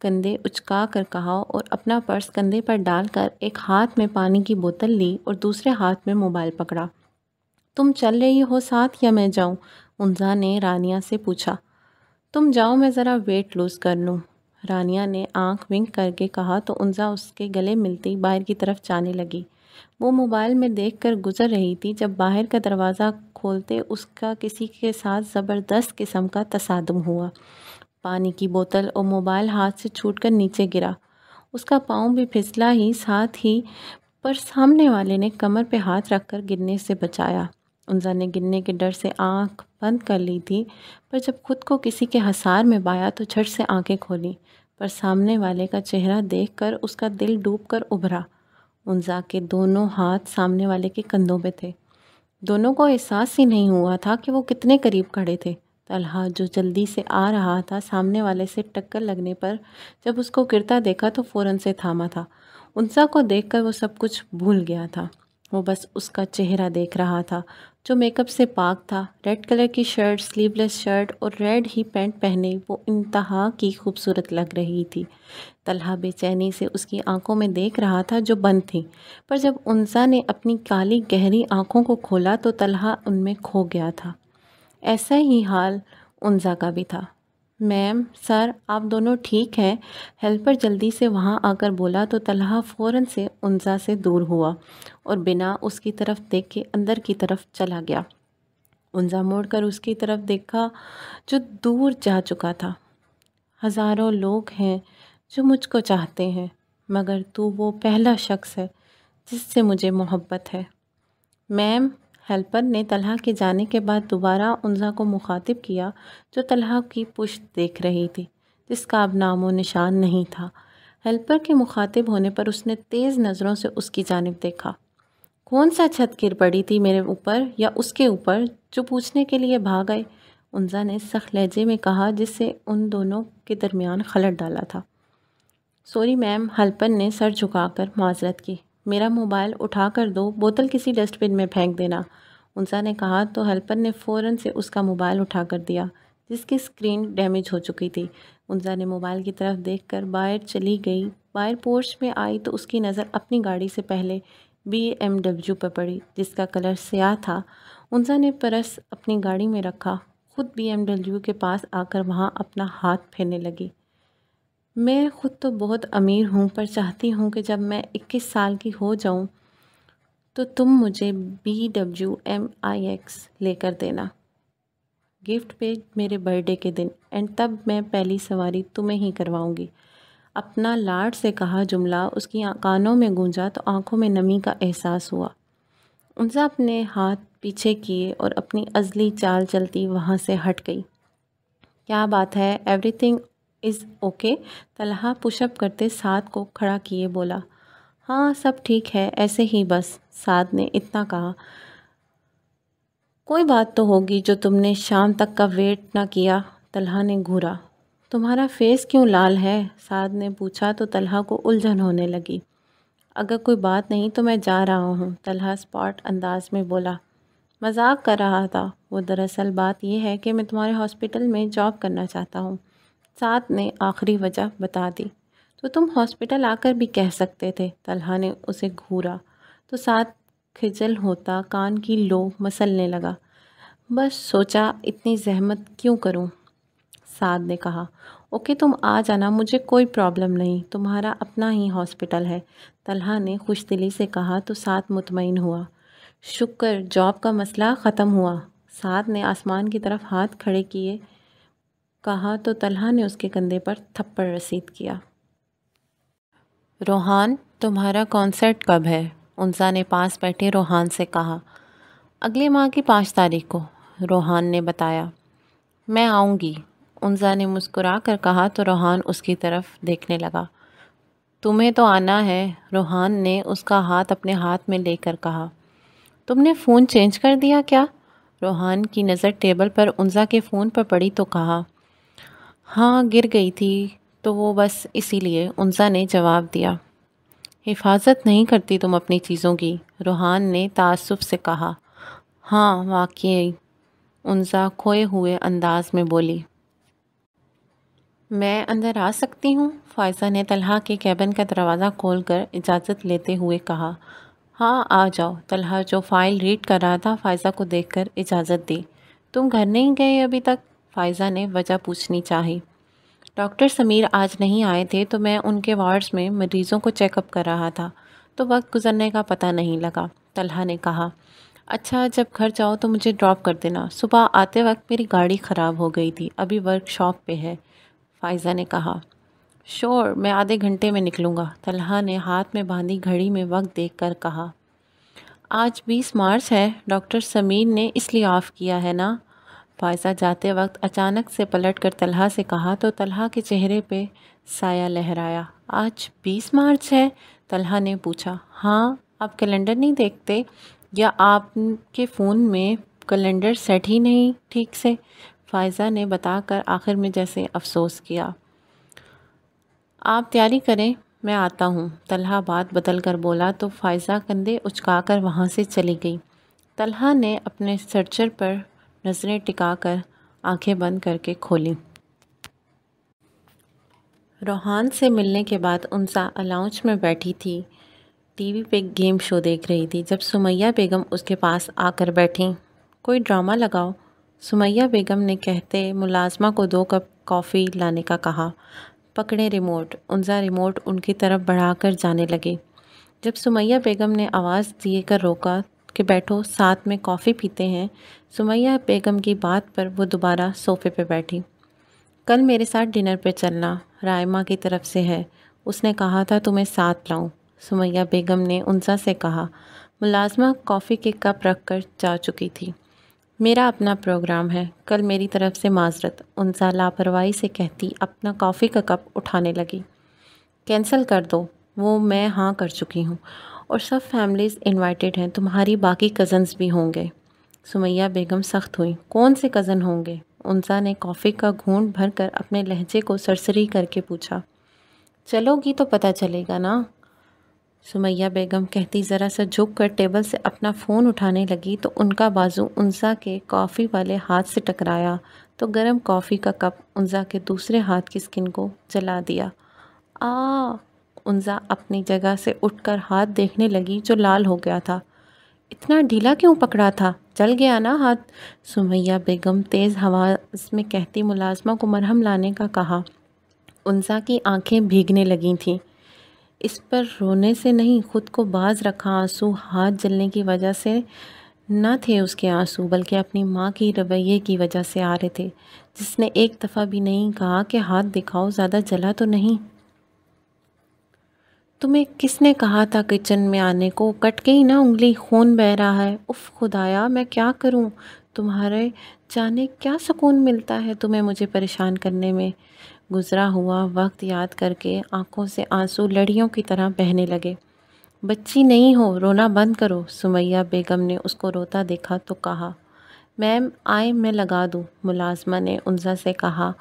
कंधे उचका कर कहा और अपना पर्स कंधे पर डालकर एक हाथ में पानी की बोतल ली और दूसरे हाथ में मोबाइल पकड़ा तुम चल रही हो साथ या मैं जाऊं? उमजा ने रानिया से पूछा तुम जाओ मैं ज़रा वेट लूज़ कर लूँ रानिया ने आंख विंक करके कहा तो उनजा उसके गले मिलती बाहर की तरफ जाने लगी वो मोबाइल में देख कर गुजर रही थी जब बाहर का दरवाज़ा खोलते उसका किसी के साथ ज़बरदस्त किस्म का तसादम हुआ पानी की बोतल और मोबाइल हाथ से छूट कर नीचे गिरा उसका पाँव भी फिसला ही साथ ही पर सामने वाले ने कमर पे हाथ रखकर गिरने से बचाया उनजा ने गिरने के डर से आंख बंद कर ली थी पर जब खुद को किसी के हसार में पाया तो झट से आंखें खोली पर सामने वाले का चेहरा देखकर उसका दिल डूबकर उभरा उनजा के दोनों हाथ सामने वाले के कंधों पे थे दोनों को एहसास ही नहीं हुआ था कि वो कितने करीब खड़े थे तलहा जो जल्दी से आ रहा था सामने वाले से टक्कर लगने पर जब उसको गिरता देखा तो फ़ौरन से थामा था उनसा को देखकर वो सब कुछ भूल गया था वो बस उसका चेहरा देख रहा था जो मेकअप से पाक था रेड कलर की शर्ट स्लीवलेस शर्ट और रेड ही पैंट पहने वो इंतहा की खूबसूरत लग रही थी तलहा बेचैनी से उसकी आंखों में देख रहा था जो बंद थी पर जब उनसा ने अपनी काली गहरी आंखों को खोला तो तलहा उनमें खो गया था ऐसा ही हाल उनसा का भी था मैम सर आप दोनों ठीक हैं हेल्पर जल्दी से वहाँ आकर बोला तो तलहा फ़ौर से उनसा से दूर हुआ और बिना उसकी तरफ देख के अंदर की तरफ चला गया उनजा मोड़ कर उसकी तरफ देखा जो दूर जा चुका था हज़ारों लोग हैं जो मुझको चाहते हैं मगर तू वो पहला शख्स है जिससे मुझे मोहब्बत है मैम हेल्पर ने तलहा के जाने के बाद दोबारा उनजा को मुखातिब किया जो तलहा की पुश्त देख रही थी जिसका अब नामो निशान नहीं था हेल्पर के मुखातिब होने पर उसने तेज़ नज़रों से उसकी जानब देखा कौन सा छत गिर पड़ी थी मेरे ऊपर या उसके ऊपर जो पूछने के लिए भाग आए उनजा ने सख लहजे में कहा जिससे उन दोनों के दरमियान खलट डाला था सॉरी मैम हल्पन ने सर झुकाकर माजरत की मेरा मोबाइल उठा कर दो बोतल किसी डस्टबिन में फेंक देना उनजा ने कहा तो हल्पन ने फ़ौर से उसका मोबाइल उठा कर दिया जिसकी स्क्रीन डैमेज हो चुकी थी उनजा ने मोबाइल की तरफ देखकर बाहर चली गई बाहर पोर्च में आई तो उसकी नज़र अपनी गाड़ी से पहले बी डब्ल्यू पर पड़ी जिसका कलर स्याह था उनसा ने परस अपनी गाड़ी में रखा खुद बी एम डब्ल्यू के पास आकर वहाँ अपना हाथ फेरने लगी मैं ख़ुद तो बहुत अमीर हूँ पर चाहती हूँ कि जब मैं 21 साल की हो जाऊँ तो तुम मुझे B W M I X लेकर देना गिफ्ट पे मेरे बर्थडे के दिन एंड तब मैं पहली सवारी तुम्हें ही करवाऊँगी अपना लाड से कहा जुमला उसकी कानों में गूंजा तो आंखों में नमी का एहसास हुआ उनसा अपने हाथ पीछे किए और अपनी अजली चाल चलती वहाँ से हट गई क्या बात है everything is okay Talha pushup करते साथ को खड़ा किए बोला हाँ सब ठीक है ऐसे ही बस साद ने इतना कहा कोई बात तो होगी जो तुमने शाम तक का वेट ना किया तलहा ने घूरा तुम्हारा फेस क्यों लाल है साद ने पूछा तो तलहा को उलझन होने लगी अगर कोई बात नहीं तो मैं जा रहा हूँ तलहा स्पॉट अंदाज में बोला मजाक कर रहा था वो दरअसल बात यह है कि मैं तुम्हारे हॉस्पिटल में जॉब करना चाहता हूँ साथ ने आखिरी वजह बता दी तो तुम हॉस्पिटल आकर भी कह सकते थे तलहा ने उसे घूरा तो साथ खिजल होता कान की लो मसलने लगा बस सोचा इतनी जहमत क्यों करूं साद ने कहा ओके तुम आ जाना मुझे कोई प्रॉब्लम नहीं तुम्हारा अपना ही हॉस्पिटल है तलहा ने खुश दिली से कहा तो साद मुतमिन हुआ शुक्र जॉब का मसला ख़त्म हुआ साद ने आसमान की तरफ हाथ खड़े किए कहा तो तलहा ने उसके कंधे पर थप्पड़ रसीद किया रोहान तुम्हारा कॉन्सर्ट कब है उनसा ने पास बैठे रोहान से कहा अगले माह की पाँच तारीख को रोहान ने बताया मैं आऊँगी उनजा ने मुस्कुरा कर कहा तो रूहान उसकी तरफ देखने लगा तुम्हें तो आना है रूहान ने उसका हाथ अपने हाथ में लेकर कहा तुमने फ़ोन चेंज कर दिया क्या रूहान की नज़र टेबल पर उनजा के फ़ोन पर पड़ी तो कहा हाँ गिर गई थी तो वो बस इसीलिए उनजा ने जवाब दिया हिफाजत नहीं करती तुम अपनी चीज़ों की रूहान ने तसब से कहा हाँ वाकई उनजा खोए हुए अंदाज में बोली मैं अंदर आ सकती हूँ फ़ायज़ा ने तलहा के कैबिन का दरवाज़ा खोल कर इजाज़त लेते हुए कहा हाँ आ जाओ तलहा जो फ़ाइल रीड कर रहा था फ़ायज़ा को देखकर इजाज़त दी तुम घर नहीं गए अभी तक फ़ायज़ा ने वजह पूछनी चाही डॉक्टर समीर आज नहीं आए थे तो मैं उनके वार्ड्स में मरीज़ों को चेकअप कर रहा था तो वक्त गुजरने का पता नहीं लगा तलहा ने कहा अच्छा जब घर जाओ तो मुझे ड्रॉप कर देना सुबह आते वक्त मेरी गाड़ी ख़राब हो गई थी अभी वर्कशॉप पे है फ़ायज़ा ने कहा शोर मैं आधे घंटे में निकलूँगा तलहा ने हाथ में बांधी घड़ी में वक्त देख कर कहा आज बीस मार्च है डॉक्टर समीर ने इसलिए ऑफ़ किया है ना फायजा जाते वक्त अचानक से पलट कर तलहा से कहा तो तलहा के चेहरे पे साया लहराया आज बीस मार्च है तलहा ने पूछा हाँ आप कैलेंडर नहीं देखते या आपके फ़ोन में कैलेंडर सेट ही नहीं ठीक से फ़ायज़ा ने बताकर आखिर में जैसे अफसोस किया आप तैयारी करें मैं आता हूँ तलहा बात बदल कर बोला तो फ़ायज़ा कंधे उचका कर वहाँ से चली गई तलहा ने अपने सर्चर पर नज़रें टिका कर आँखें बंद करके खोली रोहान से मिलने के बाद उनसा अलाउंज में बैठी थी टीवी पे गेम शो देख रही थी जब सुमैया बेगम उसके पास आकर बैठी कोई ड्रामा लगाओ सुमैया बेगम ने कहते मुलाजमा को दो कप कॉफ़ी लाने का कहा पकड़े रिमोट उनजा रिमोट उनकी तरफ बढ़ाकर जाने लगे जब सुमैया बेगम ने आवाज़ दिए कर रोका कि बैठो साथ में कॉफ़ी पीते हैं सुमैया बेगम की बात पर वो दोबारा सोफ़े पर बैठी कल मेरे साथ डिनर पर चलना रायमा की तरफ से है उसने कहा था तुम्हें साथ लाऊं सुमैया बेगम ने उनसा से कहा मुलाजमा कॉफ़ी के कप रख कर जा चुकी थी मेरा अपना प्रोग्राम है कल मेरी तरफ़ से माजरत उनसा लापरवाही से कहती अपना कॉफ़ी का कप उठाने लगी कैंसिल कर दो वो मैं हाँ कर चुकी हूँ और सब फैमिलीज़ इनवाइटेड हैं तुम्हारी बाकी कज़न्स भी होंगे सुमैया बेगम सख्त हुई कौन से कज़न होंगे उनसा ने कॉफ़ी का घूंट भर कर अपने लहजे को सरसरी करके पूछा चलोगी तो पता चलेगा ना सुमैया बेगम कहती ज़रा सा झुक कर टेबल से अपना फ़ोन उठाने लगी तो उनका बाजू उनजा के कॉफ़ी वाले हाथ से टकराया तो गर्म कॉफ़ी का कप उनजा के दूसरे हाथ की स्किन को जला दिया आ उनजा अपनी जगह से उठकर हाथ देखने लगी जो लाल हो गया था इतना ढीला क्यों पकड़ा था चल गया ना हाथ सुमैया बेगम तेज़ हवास में कहती मुलाजमा को मरहम लाने का कहा उनसा की आँखें भीगने लगी थीं इस पर रोने से नहीं ख़ुद को बाज रखा आंसू हाथ जलने की वजह से न थे उसके आंसू बल्कि अपनी माँ की रवैये की वजह से आ रहे थे जिसने एक दफ़ा भी नहीं कहा कि हाथ दिखाओ ज़्यादा जला तो नहीं तुम्हें किसने कहा था किचन में आने को कट के ही ना उंगली खून बह रहा है उफ खुदाया मैं क्या करूं तुम्हारे जाने क्या सुकून मिलता है तुम्हें मुझे परेशान करने में गुज़रा हुआ वक्त याद करके आंखों से आंसू लड़ियों की तरह बहने लगे बच्ची नहीं हो रोना बंद करो सुमैया बेगम ने उसको रोता देखा तो कहा मैम आए मैं लगा दूँ मुलाजमा ने उनजा से कहा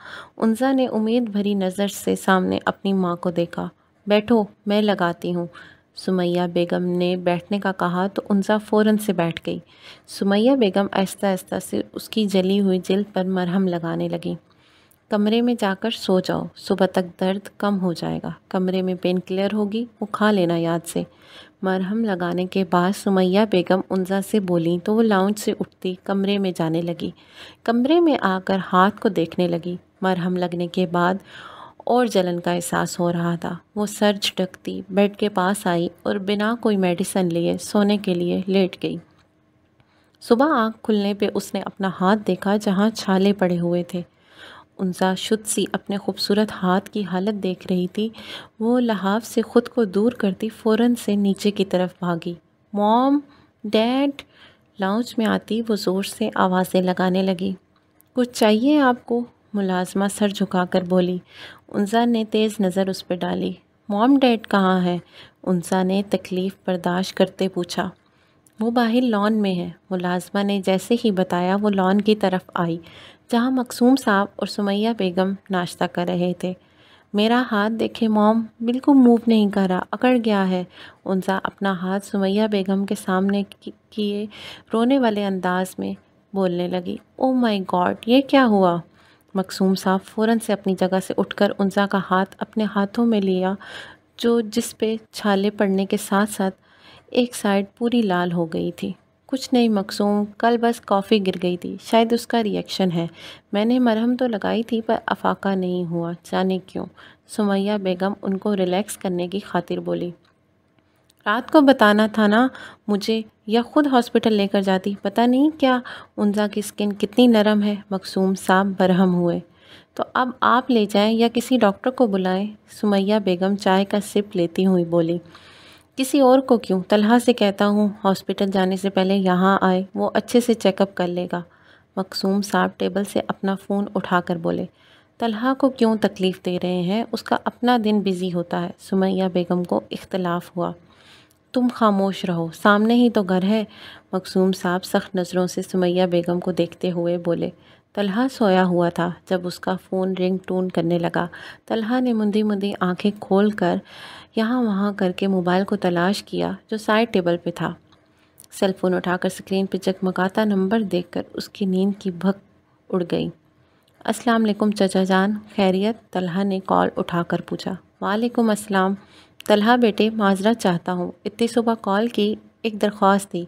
उनजा ने उम्मीद भरी नज़र से सामने अपनी माँ को देखा बैठो मैं लगाती हूँ सुमैया बेगम ने बैठने का कहा तो उनजा फ़ौरन से बैठ गई सुमैया बेगम आहिस्ता आहिस्ता से उसकी जली हुई जल्द पर मरहम लगाने लगी कमरे में जाकर सो जाओ सुबह तक दर्द कम हो जाएगा कमरे में पेन क्लियर होगी वो खा लेना याद से मरहम लगाने के बाद सुमैया बेगम उनजा से बोली तो वो लाउंज से उठती कमरे में जाने लगी कमरे में आकर हाथ को देखने लगी मरहम लगने के बाद और जलन का एहसास हो रहा था वो सर झटकती बेड के पास आई और बिना कोई मेडिसन लिए सोने के लिए लेट गई सुबह आँख खुलने पर उसने अपना हाथ देखा जहाँ छाले पड़े हुए थे उनसा शुद्ध सी अपने खूबसूरत हाथ की हालत देख रही थी वो लहाफ से ख़ुद को दूर करती फ़ौर से नीचे की तरफ भागी मॉम डैड लाउंज में आती वो ज़ोर से आवाज़ें लगाने लगी कुछ चाहिए आपको मुलाजमा सर झुकाकर बोली उनसा ने तेज़ नज़र उस पर डाली मॉम डैड कहाँ है उनसा ने तकलीफ़ बर्दाश्त करते पूछा वो बाहर लॉन में है मुलाजमा ने जैसे ही बताया वो लॉन की तरफ आई जहाँ मकसूम साहब और सुमैया बेगम नाश्ता कर रहे थे मेरा हाथ देखे मॉम बिल्कुल मूव नहीं कर रहा अकड़ गया है उनसा अपना हाथ सुमैया बेगम के सामने किए रोने वाले अंदाज में बोलने लगी ओ माय गॉड ये क्या हुआ मकसूम साहब फ़ौर से अपनी जगह से उठकर उनसा का हाथ अपने हाथों में लिया जो जिस पे छाले पड़ने के साथ साथ एक साइड पूरी लाल हो गई थी कुछ नहीं मकसूम कल बस कॉफ़ी गिर गई थी शायद उसका रिएक्शन है मैंने मरहम तो लगाई थी पर अफाका नहीं हुआ जाने क्यों सुमैया बेगम उनको रिलैक्स करने की खातिर बोली रात को बताना था ना मुझे या ख़ुद हॉस्पिटल लेकर जाती पता नहीं क्या उनजा की स्किन कितनी नरम है मकसूम साहब बरहम हुए तो अब आप ले जाएं या किसी डॉक्टर को बुलाएं सुमैया बेगम चाय का सिप लेती हुई बोली किसी और को क्यों तलहा से कहता हूँ हॉस्पिटल जाने से पहले यहाँ आए वो अच्छे से चेकअप कर लेगा मकसूम साहब टेबल से अपना फ़ोन उठाकर बोले तलहा को क्यों तकलीफ़ दे रहे हैं उसका अपना दिन बिज़ी होता है सुमैया बेगम को इख्तलाफ हुआ तुम खामोश रहो सामने ही तो घर है मकसूम साहब सख्त नज़रों से सुमैया बेगम को देखते हुए बोले तलहा सोया हुआ था जब उसका फ़ोन रिंग टून करने लगा तलहा ने मुंदी मुंदी आंखें खोल कर यहाँ वहाँ करके मोबाइल को तलाश किया जो साइड टेबल पे था सेलफ़ोन उठाकर स्क्रीन पर जगमगाता नंबर देखकर उसकी नींद की भक उड़ गई अस्सलाम वालेकुम चचा जान खैरियत तलहा ने कॉल उठाकर पूछा वालेकुम अस्सलाम तलहा बेटे माजरा चाहता हूँ इतनी सुबह कॉल की एक दरख्वास्त थी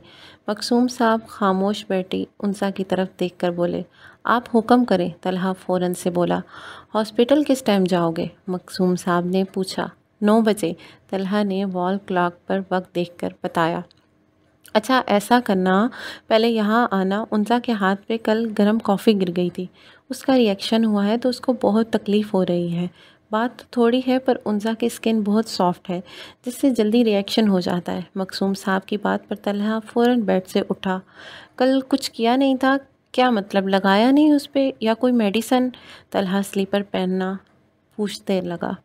मकसूम साहब खामोश बैठी उनसा की तरफ देख कर बोले आप हुक्म करें तलहा फ़ौरन से बोला हॉस्पिटल किस टाइम जाओगे मकसूम साहब ने पूछा नौ बजे तलहा ने वॉल क्लॉक पर वक्त देखकर बताया अच्छा ऐसा करना पहले यहाँ आना उनजा के हाथ पे कल गरम कॉफ़ी गिर गई थी उसका रिएक्शन हुआ है तो उसको बहुत तकलीफ़ हो रही है बात तो थोड़ी है पर उनजा की स्किन बहुत सॉफ्ट है जिससे जल्दी रिएक्शन हो जाता है मकसूम साहब की बात पर तलहा फ़ौर बेड से उठा कल कुछ किया नहीं था क्या मतलब लगाया नहीं उस पर या कोई मेडिसन तलहा स्लीपर पहनना पूछते लगा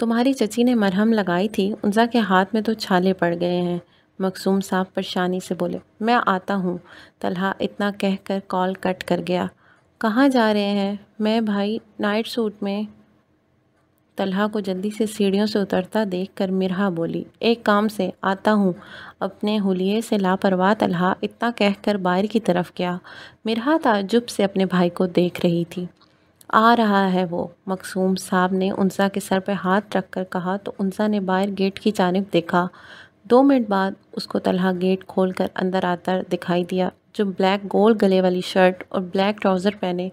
तुम्हारी चची ने मरहम लगाई थी उनजा के हाथ में तो छाले पड़ गए हैं मकसूम साहब परेशानी से बोले मैं आता हूँ तलहा इतना कहकर कॉल कट कर गया कहाँ जा रहे हैं मैं भाई नाइट सूट में तलहा को जल्दी से सीढ़ियों से उतरता देखकर मिरहा बोली एक काम से आता हूँ अपने हुलिये से लापरवाह तलहा इतना कहकर बाहर की तरफ गया मिरहा ताजुब से अपने भाई को देख रही थी आ रहा है वो मकसूम साहब ने उनसा के सर पर हाथ रख कर कहा तो उनसा ने बाहर गेट की जानब देखा दो मिनट बाद उसको तलहा गेट खोल कर अंदर आता दिखाई दिया जो ब्लैक गोल गले वाली शर्ट और ब्लैक ट्राउज़र पहने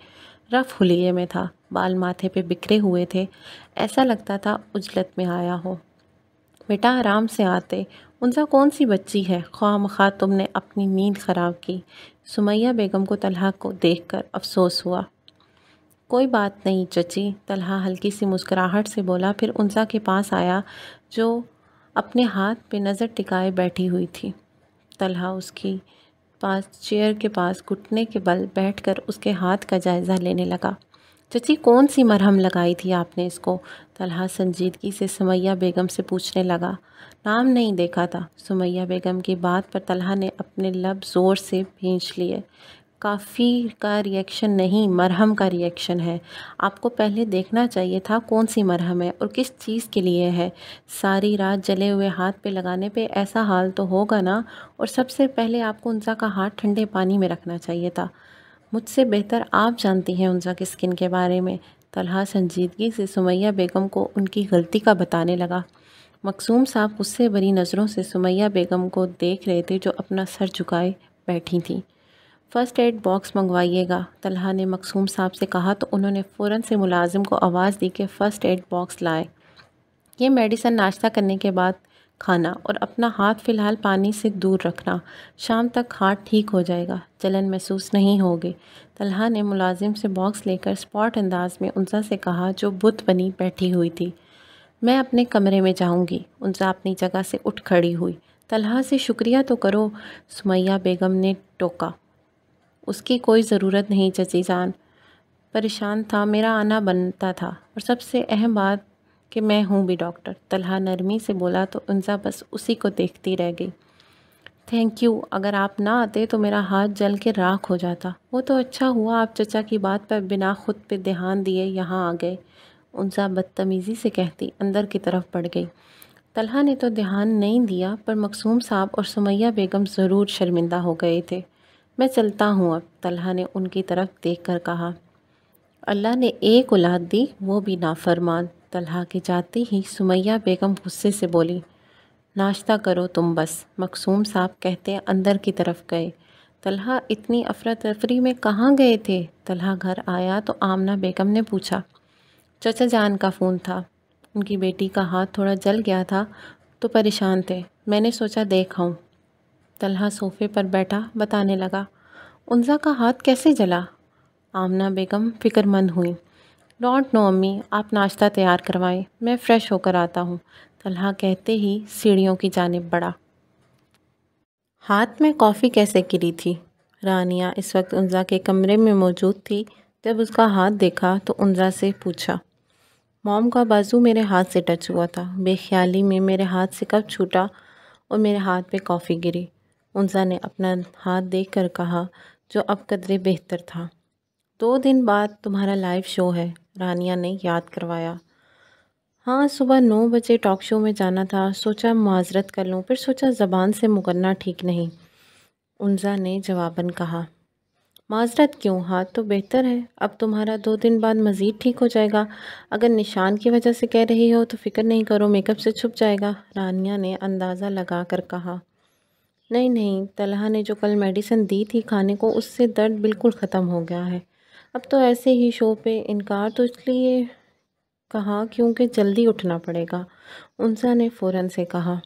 रफ हुलिये में था बाल माथे पे बिखरे हुए थे ऐसा लगता था उजलत में आया हो बेटा आराम से आते उनसा कौन सी बच्ची है ख्वाम खा तुमने अपनी नींद ख़राब की सुमैया बेगम को तलहा को देखकर अफसोस हुआ कोई बात नहीं चची तलहा हल्की सी मुस्कुराहट से बोला फिर उनसा के पास आया जो अपने हाथ पे नज़र टिकाए बैठी हुई थी तलहा उसकी पास चेयर के पास घुटने के बल बैठकर उसके हाथ का जायज़ा लेने लगा चची कौन सी मरहम लगाई थी आपने इसको तलहा संजीदगी से सुमैया बेगम से पूछने लगा नाम नहीं देखा था सुमैया बेगम की बात पर तलहा ने अपने लब ज़ोर से भींच लिए काफ़ी का रिएक्शन नहीं मरहम का रिएक्शन है आपको पहले देखना चाहिए था कौन सी मरहम है और किस चीज़ के लिए है सारी रात जले हुए हाथ पे लगाने पे ऐसा हाल तो होगा ना और सबसे पहले आपको उनका हाथ ठंडे पानी में रखना चाहिए था मुझसे बेहतर आप जानती हैं उनजा के स्किन के बारे में तलहा संजीदगी से सुमैया बेगम को उनकी गलती का बताने लगा मकसूम साहब गुस्से भरी नज़रों से सुमैया बेगम को देख रहे थे जो अपना सर झुकाए बैठी थी फ़र्स्ट एड बॉक्स मंगवाइएगा तलहा ने मकसूम साहब से कहा तो उन्होंने फ़ौर से मुलाजिम को आवाज़ दी कि फ़र्स्ट एड बॉक्स लाए ये मेडिसन नाश्ता करने के बाद खाना और अपना हाथ फ़िलहाल पानी से दूर रखना शाम तक हाथ ठीक हो जाएगा जलन महसूस नहीं होगी तलहा ने मुलाजिम से बॉक्स लेकर स्पॉट अंदाज में उनसा से कहा जो बुत बनी बैठी हुई थी मैं अपने कमरे में जाऊंगी उनसा अपनी जगह से उठ खड़ी हुई तलहा से शुक्रिया तो करो सुमैया बेगम ने टोका उसकी कोई ज़रूरत नहीं चचीजान परेशान था मेरा आना बनता था और सबसे अहम बात कि मैं हूँ भी डॉक्टर तलहा नरमी से बोला तो उनसा बस उसी को देखती रह गई थैंक यू अगर आप ना आते तो मेरा हाथ जल के राख हो जाता वो तो अच्छा हुआ आप चचा की बात पर बिना खुद पे ध्यान दिए यहाँ आ गए उनसा बदतमीज़ी से कहती अंदर की तरफ बढ़ गई तलहा ने तो ध्यान नहीं दिया पर मकसूम साहब और सुमैया बेगम ज़रूर शर्मिंदा हो गए थे मैं चलता हूँ अब तलहा ने उनकी तरफ देख कर कहा अल्लाह ने एक औलाद दी वो भी नाफरमान तलहा के जाते ही सुमैया बेगम गुस्से से बोली नाश्ता करो तुम बस मकसूम साहब कहते अंदर की तरफ गए तलहा इतनी अफरा तफरी में कहाँ गए थे तलहा घर आया तो आमना बेगम ने पूछा चचा जान का फ़ोन था उनकी बेटी का हाथ थोड़ा जल गया था तो परेशान थे मैंने सोचा देख आऊँ तलहा सोफ़े पर बैठा बताने लगा उनजा का हाथ कैसे जला आमना बेगम फ़िक्रमंद हुई डोंट नो अम्मी आप नाश्ता तैयार करवाएं मैं फ़्रेश होकर आता हूँ तलहा कहते ही सीढ़ियों की जानब बढ़ा हाथ में कॉफ़ी कैसे गिरी थी रानिया इस वक्त उनजा के कमरे में मौजूद थी जब उसका हाथ देखा तो उनजा से पूछा मॉम का बाजू मेरे हाथ से टच हुआ था बेख्याली में मेरे हाथ से कब छूटा और मेरे हाथ पे कॉफ़ी गिरी उनजा ने अपना हाथ देख कर कहा जो अब कदरे बेहतर था दो दिन बाद तुम्हारा लाइव शो है रानिया ने याद करवाया हाँ सुबह नौ बजे टॉक शो में जाना था सोचा माजरत कर लूँ फिर सोचा ज़बान से मुकरना ठीक नहीं उनजा ने जवाबन कहा माजरत क्यों हाँ तो बेहतर है अब तुम्हारा दो दिन बाद मज़ीद ठीक हो जाएगा अगर निशान की वजह से कह रही हो तो फ़िक्र नहीं करो मेकअप से छुप जाएगा रानिया ने अंदाज़ा लगा कर कहा नहीं नहीं तलहा ने जो कल मेडिसिन दी थी खाने को उससे दर्द बिल्कुल ख़त्म हो गया है अब तो ऐसे ही शो पे इनकार तो इसलिए कहा क्योंकि जल्दी उठना पड़ेगा उनसा ने फ़ौरन से कहा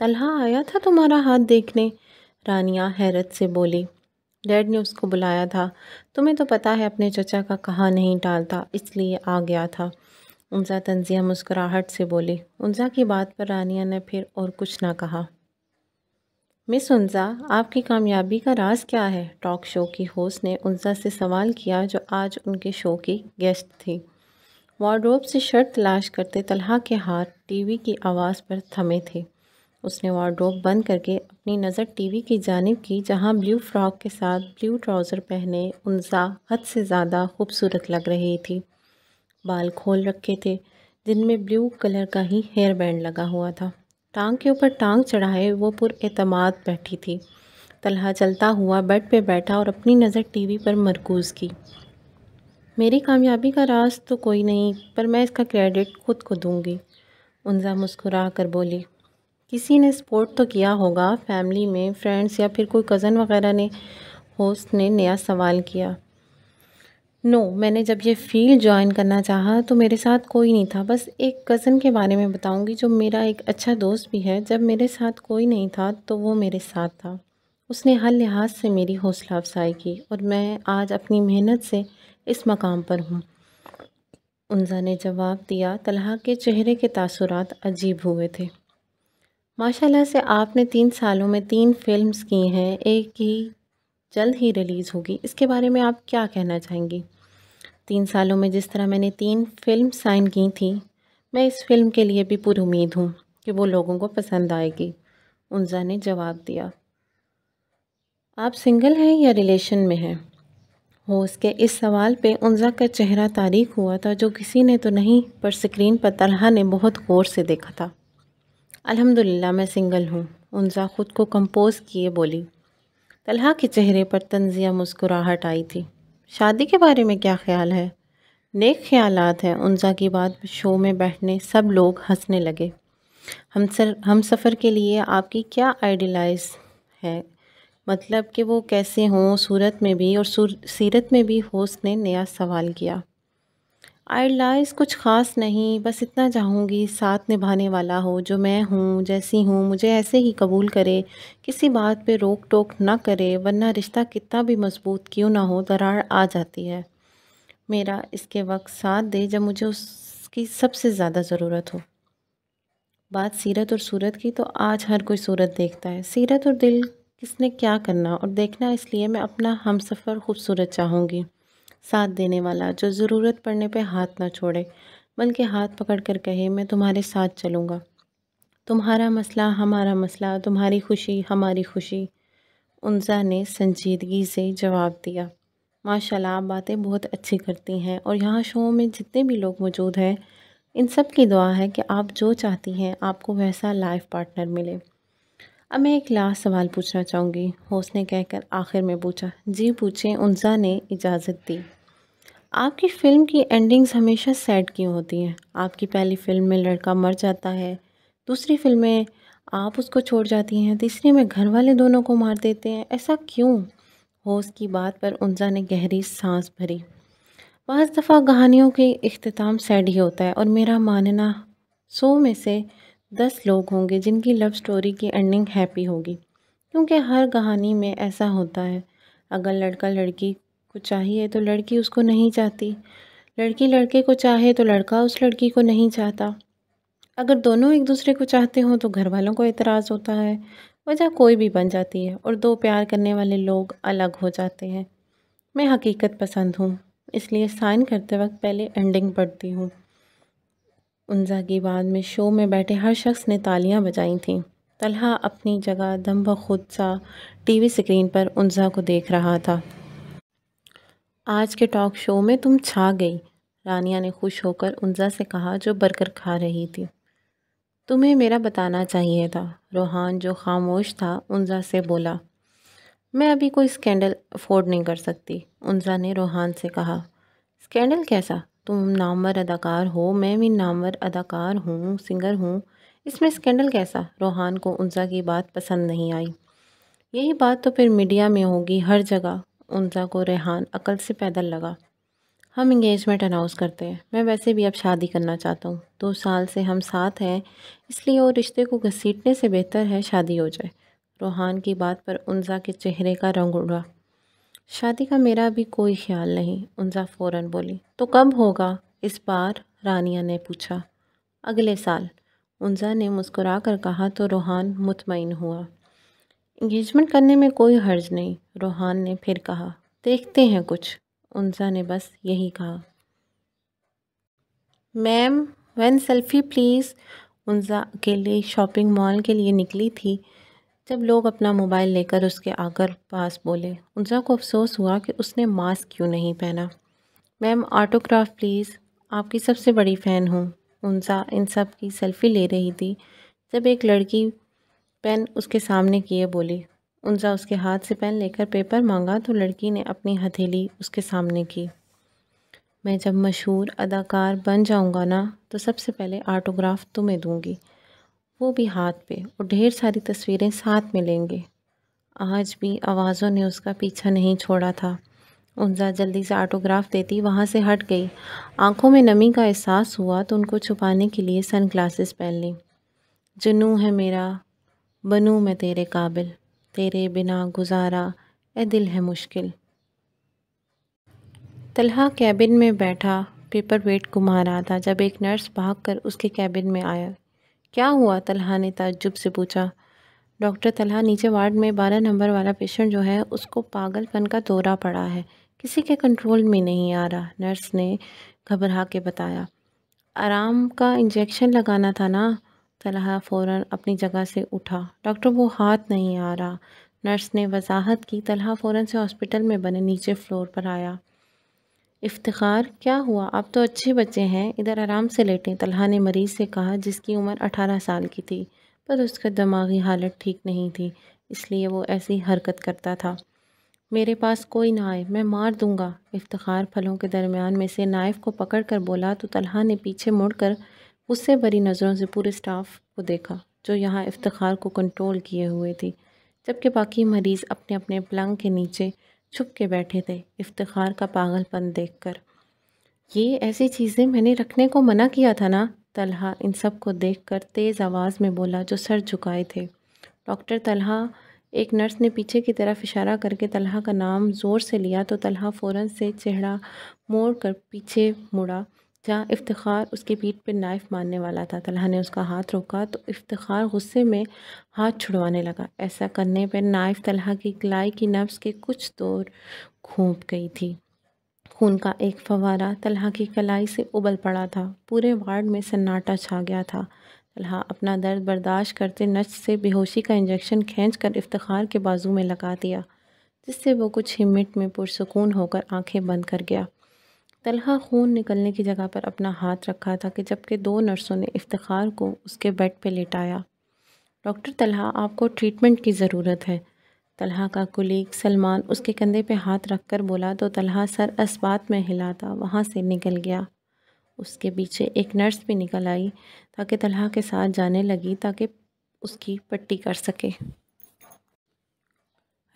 तलहा आया था तुम्हारा हाथ देखने रानिया हैरत से बोली डैड ने उसको बुलाया था तुम्हें तो पता है अपने चचा का कहा नहीं टालता इसलिए आ गया था उनसा तंजिया मुस्कुराहट से बोली उनसा की बात पर रानिया ने फिर और कुछ ना कहा मिस उन्जा आपकी कामयाबी का राज क्या है टॉक शो की होस्ट ने उनजा से सवाल किया जो आज उनके शो की गेस्ट थी वार्ड्रोब से शर्ट तलाश करते तलहा के हाथ टीवी की आवाज़ पर थमे थे उसने वार्डरोब बंद करके अपनी नज़र टीवी की जानब की जहां ब्लू फ्रॉक के साथ ब्लू ट्राउज़र पहने उन्जा हद से ज़्यादा खूबसूरत लग रही थी बाल खोल रखे थे जिनमें ब्लू कलर का ही हेयर बैंड लगा हुआ था टांग के ऊपर टांग चढ़ाए वो पुरएतमाद बैठी थी तलहा चलता हुआ बेड पे बैठा और अपनी नज़र टीवी पर मरकूज़ की मेरी कामयाबी का राज तो कोई नहीं पर मैं इसका क्रेडिट खुद को दूंगी उनजा मुस्कुरा कर बोली किसी ने सपोर्ट तो किया होगा फैमिली में फ्रेंड्स या फिर कोई कज़न वगैरह ने होस्ट ने नया सवाल किया नो no, मैंने जब ये फील्ड ज्वाइन करना चाहा तो मेरे साथ कोई नहीं था बस एक कज़न के बारे में बताऊंगी जो मेरा एक अच्छा दोस्त भी है जब मेरे साथ कोई नहीं था तो वो मेरे साथ था उसने हर लिहाज से मेरी हौसला अफजाई की और मैं आज अपनी मेहनत से इस मकाम पर हूँ उनजा ने जवाब दिया तलहा के चेहरे के तसरत अजीब हुए थे माशाला से आपने तीन सालों में तीन फिल्म की हैं एक ही जल्द ही रिलीज़ होगी इसके बारे में आप क्या कहना चाहेंगी तीन सालों में जिस तरह मैंने तीन फिल्म साइन की थी मैं इस फिल्म के लिए भी पूरी उम्मीद हूँ कि वो लोगों को पसंद आएगी उनजा ने जवाब दिया आप सिंगल हैं या रिलेशन में हैं होस्ट के इस सवाल पे उनजा का चेहरा तारीख हुआ था जो किसी ने तो नहीं पर स्क्रीन पर तलहा ने बहुत गौर से देखा था अल्हम्दुलिल्लाह मैं सिंगल हूँ उनजा ख़ुद को कंपोज किए बोली तलहा के चेहरे पर तंजिया मुस्कुराहट आई थी शादी के बारे में क्या ख्याल है नेक ख्याल हैं उनजा की बात शो में बैठने सब लोग हंसने लगे हम सर हम सफ़र के लिए आपकी क्या आइडियलाइज है मतलब कि वो कैसे हों सूरत में भी और सूर सीरत में भी होस्ट ने नया सवाल किया आइडलाइज कुछ ख़ास नहीं बस इतना चाहूँगी साथ निभाने वाला हो जो मैं हूँ जैसी हूँ मुझे ऐसे ही कबूल करे किसी बात पे रोक टोक ना करे वरना रिश्ता कितना भी मजबूत क्यों ना हो दरार आ जाती है मेरा इसके वक्त साथ दे जब मुझे उसकी सबसे ज़्यादा ज़रूरत हो बात सीरत और सूरत की तो आज हर कोई सूरत देखता है सीरत और दिल किसने क्या करना और देखना इसलिए मैं अपना हम सफ़र खूबसूरत चाहूँगी साथ देने वाला जो ज़रूरत पड़ने पे हाथ ना छोड़े बल्कि हाथ पकड़ कर कहे मैं तुम्हारे साथ चलूँगा तुम्हारा मसला हमारा मसला तुम्हारी खुशी हमारी खुशी उनजा ने संजीदगी से जवाब दिया माशाल्लाह आप बातें बहुत अच्छी करती हैं और यहाँ शो में जितने भी लोग मौजूद हैं इन सब की दुआ है कि आप जो चाहती हैं आपको वैसा लाइफ पार्टनर मिले अब मैं एक लास्ट सवाल पूछना चाहूँगी होस्ट ने कहकर आखिर में पूछा जी पूछें उनजा ने इजाज़त दी आपकी फ़िल्म की एंडिंग्स हमेशा सैड क्यों होती हैं आपकी पहली फ़िल्म में लड़का मर जाता है दूसरी फिल्म में आप उसको छोड़ जाती हैं तीसरी में घर वाले दोनों को मार देते हैं ऐसा क्यों होश की बात पर उनजा ने गहरी सांस भरी बज़ दफ़ा कहानियों के अख्ताम सैड ही होता है और मेरा मानना सौ में से दस लोग होंगे जिनकी लव स्टोरी की एंडिंग हैप्पी होगी क्योंकि हर कहानी में ऐसा होता है अगर लड़का लड़की को चाहिए तो लड़की उसको नहीं चाहती लड़की लड़के को चाहे तो लड़का उस लड़की को नहीं चाहता अगर दोनों एक दूसरे को चाहते हों तो घर वालों को एतराज़ होता है वजह कोई भी बन जाती है और दो प्यार करने वाले लोग अलग हो जाते हैं मैं हकीकत पसंद हूँ इसलिए साइन करते वक्त पहले एंडिंग पढ़ती हूँ उनजा की बाद में शो में बैठे हर शख्स ने तालियाँ बजाई थीं तलहा अपनी जगह दम ब खुद सा टीवी स्क्रीन पर उनजा को देख रहा था आज के टॉक शो में तुम छा गई रानिया ने खुश होकर उनजा से कहा जो बर्गर खा रही थी तुम्हें मेरा बताना चाहिए था रोहान जो खामोश था उनजा से बोला मैं अभी कोई स्कैंडल अफोर्ड नहीं कर सकती उनजा ने रोहान से कहा स्कैंडल कैसा तुम नामवर अदाकार हो मैं भी नामवर अदाकार हूँ सिंगर हूँ इसमें स्कैंडल कैसा रोहान को उनजा की बात पसंद नहीं आई यही बात तो फिर मीडिया में होगी हर जगह उनजा को रेहान अकल से पैदल लगा हम इंगेजमेंट अनाउंस करते हैं मैं वैसे भी अब शादी करना चाहता हूँ दो साल से हम साथ हैं इसलिए वो रिश्ते को घसीटने से बेहतर है शादी हो जाए रोहान की बात पर उनजा के चेहरे का रंग उड़ा शादी का मेरा अभी कोई ख्याल नहीं उनजा फ़ौर बोली तो कब होगा इस बार रानिया ने पूछा अगले साल उनजा ने मुस्कुरा कर कहा तो रोहान मुतमिन हुआ इंगेजमेंट करने में कोई हर्ज नहीं रोहान ने फिर कहा देखते हैं कुछ उनसा ने बस यही कहा ma'am one selfie please Unsa अकेले शॉपिंग मॉल के लिए निकली थी जब लोग अपना मोबाइल लेकर उसके आकर पास बोले उनसा को अफसोस हुआ कि उसने मास्क क्यों नहीं पहना मैम ऑटोग्राफ प्लीज़ आपकी सबसे बड़ी फ़ैन हूँ उनसा इन सब की सेल्फ़ी ले रही थी जब एक लड़की पेन उसके सामने किए बोली उनसा उसके हाथ से पेन लेकर पेपर मांगा तो लड़की ने अपनी हथेली उसके सामने की मैं जब मशहूर अदाकार बन जाऊंगा ना तो सबसे पहले आटोग्राफ तुम्हें दूंगी वो भी हाथ पे और ढेर सारी तस्वीरें साथ में लेंगे आज भी आवाज़ों ने उसका पीछा नहीं छोड़ा था उनजा जल्दी से आटोग्राफ देती वहाँ से हट गई आंखों में नमी का एहसास हुआ तो उनको छुपाने के लिए सन ग्लासेस पहन ली जुनू है मेरा बनूँ मैं तेरे काबिल तेरे बिना गुजारा ए दिल है मुश्किल तलहा कैबिन में बैठा पेपर वेट घुमा रहा था जब एक नर्स भाग कर उसके कैबिन में आया क्या हुआ तलहा ने ताजुब से पूछा डॉक्टर तलहा नीचे वार्ड में बारह नंबर वाला पेशेंट जो है उसको पागलपन का दौरा पड़ा है किसी के कंट्रोल में नहीं आ रहा नर्स ने घबरा के बताया आराम का इंजेक्शन लगाना था ना तलह फ़ौर अपनी जगह से उठा डॉक्टर वो हाथ नहीं आ रहा नर्स ने वजाहत की तलहा फ़ौर से हॉस्पिटल में बने नीचे फ्लोर पर आया इफ्तार क्या हुआ आप तो अच्छे बच्चे हैं इधर आराम से लेटें तलहा ने मरीज़ से कहा जिसकी उम्र अठारह साल की थी पर उसका दिमागी हालत ठीक नहीं थी इसलिए वो ऐसी हरकत करता था मेरे पास कोई ना आए मैं मार दूंगा इफ्तार फलों के दरमियान में से नाइफ़ को पकड़ कर बोला तो तलहा ने पीछे मुड़कर उससे भरी नज़रों से पूरे स्टाफ को देखा जो यहाँ इफ्तार को कंट्रोल किए हुए थी जबकि बाकी मरीज़ अपने अपने पलंग के नीचे छुप के बैठे थे इफ्तार का पागलपन देखकर ये ऐसी चीज़ें मैंने रखने को मना किया था ना तलहा इन सब को देख कर तेज़ आवाज़ में बोला जो सर झुकाए थे डॉक्टर तलहा एक नर्स ने पीछे की तरफ इशारा करके तलहा का नाम ज़ोर से लिया तो तलहा फ़ौरन से चेहरा मोड़ कर पीछे मुड़ा जहाँ इफ्तार उसके पीठ पर नाइफ मारने वाला था तलहा ने उसका हाथ रोका तो इफ्तार गुस्से में हाथ छुड़वाने लगा ऐसा करने पर नाइफ तलहा की गलाई की नफ्स के कुछ दौर घूप गई थी खून का एक फवारा तलहा की कलाई से उबल पड़ा था पूरे वार्ड में सन्नाटा छा गया था तलहा अपना दर्द बर्दाश्त करते नच से बेहोशी का इंजेक्शन खींच कर इफ्तार के बाजू में लगा दिया जिससे वो कुछ ही मिनट में पुरसकून होकर आंखें बंद कर गया तलहा खून निकलने की जगह पर अपना हाथ रखा था कि जबकि दो नर्सों ने इफ्तार को उसके बेड पर लेटाया डॉक्टर तलहा आपको ट्रीटमेंट की ज़रूरत है तलहा का कुलीग सलमान उसके कंधे पे हाथ रख कर बोला तो तलहा सर असबात में हिलाता वहाँ से निकल गया उसके पीछे एक नर्स भी निकल आई ताकि तलहा के साथ जाने लगी ताकि उसकी पट्टी कर सके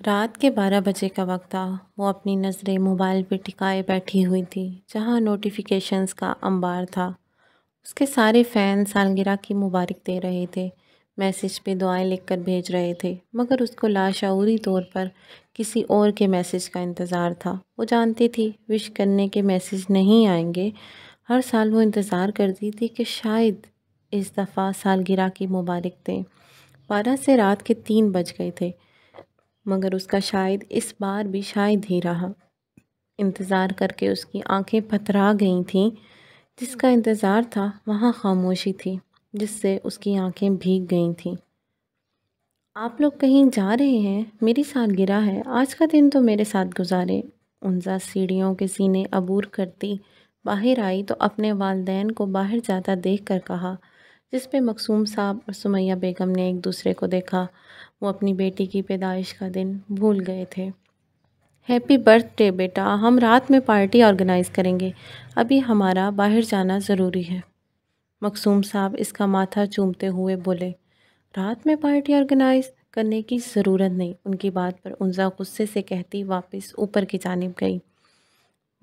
रात के बारह बजे का वक्त था वो अपनी नज़रें मोबाइल पर टिकाए बैठी हुई थी जहाँ नोटिफिकेशंस का अंबार था उसके सारे फ़ैन सालगिरह की मुबारक दे रहे थे मैसेज पे दुआएं लिखकर भेज रहे थे मगर उसको लाशाऊरी तौर पर किसी और के मैसेज का इंतज़ार था वो जानती थी विश करने के मैसेज नहीं आएंगे हर साल वो इंतज़ार करती थी कि शायद इस दफ़ा सालगिरह की मुबारक दें बारह से रात के तीन बज गए थे मगर उसका शायद इस बार भी शायद ही रहा इंतज़ार करके उसकी आंखें पथरा गई थीं जिसका इंतज़ार था वहाँ खामोशी थी जिससे उसकी आंखें भीग गई थीं आप लोग कहीं जा रहे हैं मेरी सालगिरह है आज का दिन तो मेरे साथ गुजारे उनजा सीढ़ियों के सीने अबूर करती बाहर आई तो अपने वालदेन को बाहर जाता देख कर कहा जिस पर मकसूम साहब और सुमैया बेगम ने एक दूसरे को देखा वो अपनी बेटी की पैदाइश का दिन भूल गए थे हैप्पी बर्थडे बेटा हम रात में पार्टी ऑर्गेनाइज़ करेंगे अभी हमारा बाहर जाना ज़रूरी है मकसूम साहब इसका माथा चूमते हुए बोले रात में पार्टी ऑर्गेनाइज़ करने की ज़रूरत नहीं उनकी बात पर उनजा गुस्से से कहती वापस ऊपर की जानब गई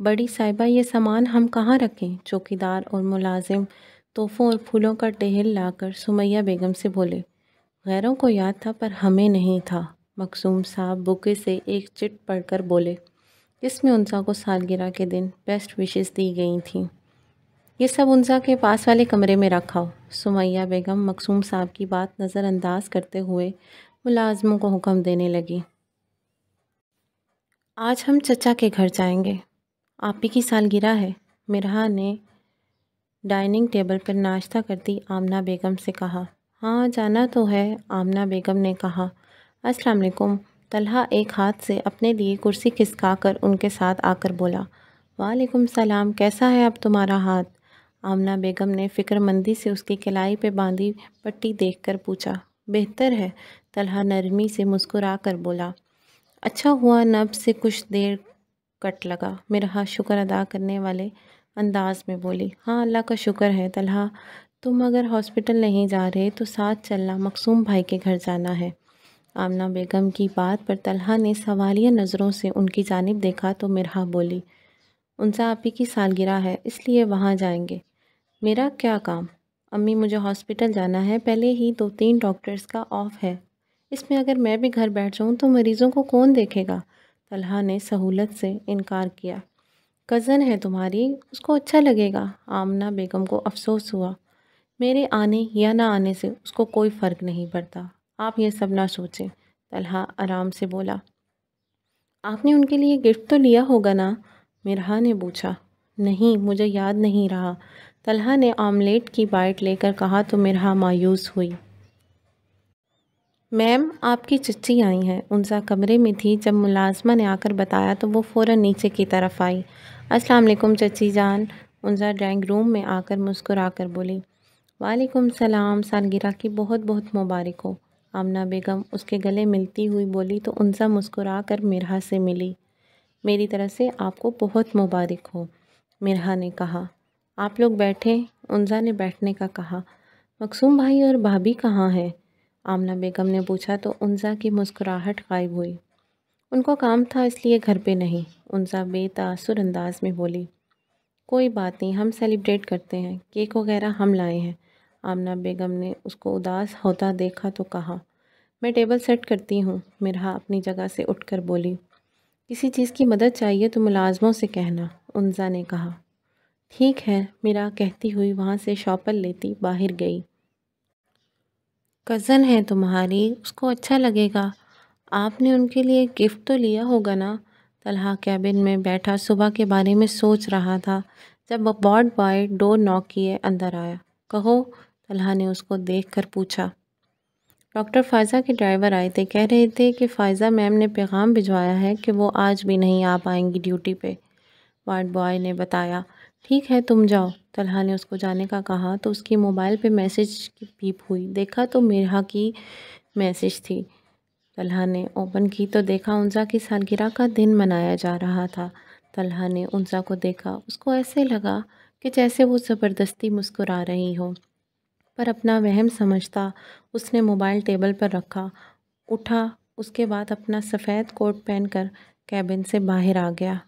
बड़ी साहिबा ये सामान हम कहाँ रखें चौकीदार और मुलाजिम तोहफ़ों और फूलों का टहल लाकर सुमैया बेगम से बोले गैरों को याद था पर हमें नहीं था मकसूम साहब बुके से एक चिट पढ़कर बोले जिसमें उनसा को सालगिरह के दिन बेस्ट विशेष दी गई थीं ये सब उनसा के पास वाले कमरे में रखा हो सुमैया बेगम मकसूम साहब की बात नज़रअंदाज करते हुए मुलाजमों को हुक्म देने लगी आज हम चचा के घर जाएंगे आप ही की सालगिरह है मिरहा ने डाइनिंग टेबल पर नाश्ता करती आमना बेगम से कहा हाँ जाना तो है आमना बेगम ने कहा अस्सलाम वालेकुम तलहा एक हाथ से अपने लिए कुर्सी खिसका कर उनके साथ आकर बोला वालेकुम सलाम कैसा है अब तुम्हारा हाथ आमना बेगम ने फ़िक्रमंदी से उसकी कलाई पे बांधी पट्टी देखकर पूछा बेहतर है तलहा नरमी से मुस्कुरा कर बोला अच्छा हुआ नब से कुछ देर कट लगा मेरा हाथ शुक्र अदा करने वाले अंदाज में बोली हाँ अल्लाह का शुक्र है तलहा तुम अगर हॉस्पिटल नहीं जा रहे तो साथ चलना मकसूम भाई के घर जाना है आमना बेगम की बात पर तलहा ने सवालिया नज़रों से उनकी जानब देखा तो मिरहा बोली उनसा आप ही की सालगिरह है इसलिए वहाँ जाएंगे मेरा क्या काम अम्मी मुझे हॉस्पिटल जाना है पहले ही दो तीन डॉक्टर्स का ऑफ है इसमें अगर मैं भी घर बैठ जाऊँ तो मरीज़ों को कौन देखेगा तलहा ने सहूलत से इनकार किया कज़न है तुम्हारी उसको अच्छा लगेगा आमना बेगम को अफसोस हुआ मेरे आने या ना आने से उसको कोई फ़र्क नहीं पड़ता आप ये सब ना सोचें तलहा आराम से बोला आपने उनके लिए गिफ्ट तो लिया होगा ना मिरहा ने पूछा नहीं मुझे याद नहीं रहा तलहा ने आमलेट की बाइट लेकर कहा तो मिरहा मायूस हुई मैम आपकी चिट्ठी आई है उनसा कमरे में थी जब मुलाजमा ने आकर बताया तो वो फ़ौर नीचे की तरफ आई अस्सलाम वालेकुम चची जान उनजा ड्राइंग रूम में आकर मुस्कुरा कर बोली वालेकुम सलाम सालगिरह की बहुत बहुत मुबारक हो आमना बेगम उसके गले मिलती हुई बोली तो उनजा मुस्कुरा कर मिरहा से मिली मेरी तरह से आपको बहुत मुबारक हो मिरहा ने कहा आप लोग बैठे उनजा ने बैठने का कहा मकसूम भाई और भाभी कहाँ हैं आमना बेगम ने पूछा तो उनजा की मुस्कुराहट गायब हुई उनको काम था इसलिए घर पे नहीं उनसा बेतासुर अंदाज में बोली कोई बात नहीं हम सेलिब्रेट करते हैं केक वगैरह हम लाए हैं आमना बेगम ने उसको उदास होता देखा तो कहा मैं टेबल सेट करती हूँ मिरहा अपनी जगह से उठकर बोली किसी चीज़ की मदद चाहिए तो मुलाजमों से कहना उनजा ने कहा ठीक है मिरा कहती हुई वहाँ से शॉपर लेती बाहर गई कज़न है तुम्हारी उसको अच्छा लगेगा आपने उनके लिए गिफ्ट तो लिया होगा ना तलहा कैबिन में बैठा सुबह के बारे में सोच रहा था जब बॉड बॉय डोर नॉक किए अंदर आया कहो तलहा ने उसको देख कर पूछा डॉक्टर फ़ायज़ा के ड्राइवर आए थे कह रहे थे कि फ़ायज़ा मैम ने पैगाम भिजवाया है कि वो आज भी नहीं आ पाएंगी ड्यूटी पे वार्ड बॉय ने बताया ठीक है तुम जाओ तलहा ने उसको जाने का कहा तो उसकी मोबाइल पे मैसेज की पीप हुई देखा तो मेरा की मैसेज थी तलहा ने ओपन की तो देखा उनसा की सालगिरह का दिन मनाया जा रहा था तलहा ने उनसा को देखा उसको ऐसे लगा कि जैसे वो ज़बरदस्ती मुस्कुरा रही हो पर अपना वहम समझता उसने मोबाइल टेबल पर रखा उठा उसके बाद अपना सफ़ेद कोट पहनकर कैबिन से बाहर आ गया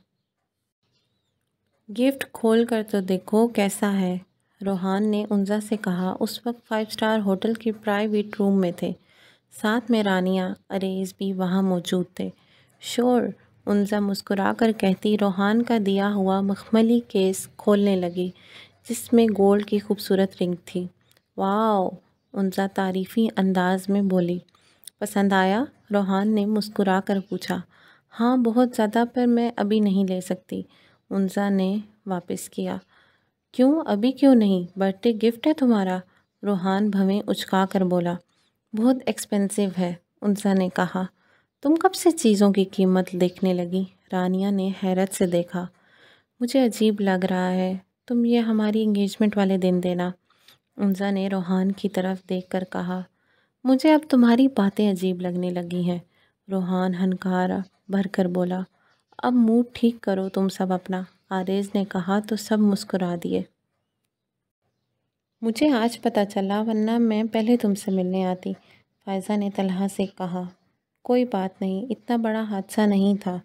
गिफ्ट खोल कर तो देखो कैसा है रोहान ने उनजा से कहा उस वक्त फाइव स्टार होटल के प्राइवेट रूम में थे साथ में रानिया अरेज़ भी वहाँ मौजूद थे शोर उनजा मुस्कुरा कर कहती रोहान का दिया हुआ मखमली केस खोलने लगी जिसमें गोल्ड की खूबसूरत रिंग थी वाओ उनजा तारीफ़ी अंदाज में बोली पसंद आया रोहान ने मुस्कुरा कर पूछा हाँ बहुत ज़्यादा पर मैं अभी नहीं ले सकती उनजा ने वापस किया क्यों अभी क्यों नहीं बर्थडे गिफ्ट है तुम्हारा रूहान भवें उचका कर बोला बहुत एक्सपेंसिव है उनसा ने कहा तुम कब से चीज़ों की कीमत देखने लगी रानिया ने हैरत से देखा मुझे अजीब लग रहा है तुम ये हमारी इंगेजमेंट वाले दिन देना उनजा ने रोहान की तरफ देख कर कहा मुझे अब तुम्हारी बातें अजीब लगने लगी हैं रोहान हनकार भर कर बोला अब मूड ठीक करो तुम सब अपना आरेज ने कहा तो सब मुस्कुरा दिए मुझे आज पता चला वरना मैं पहले तुमसे मिलने आती फ़ायज़ा ने तलहा से कहा कोई बात नहीं इतना बड़ा हादसा नहीं था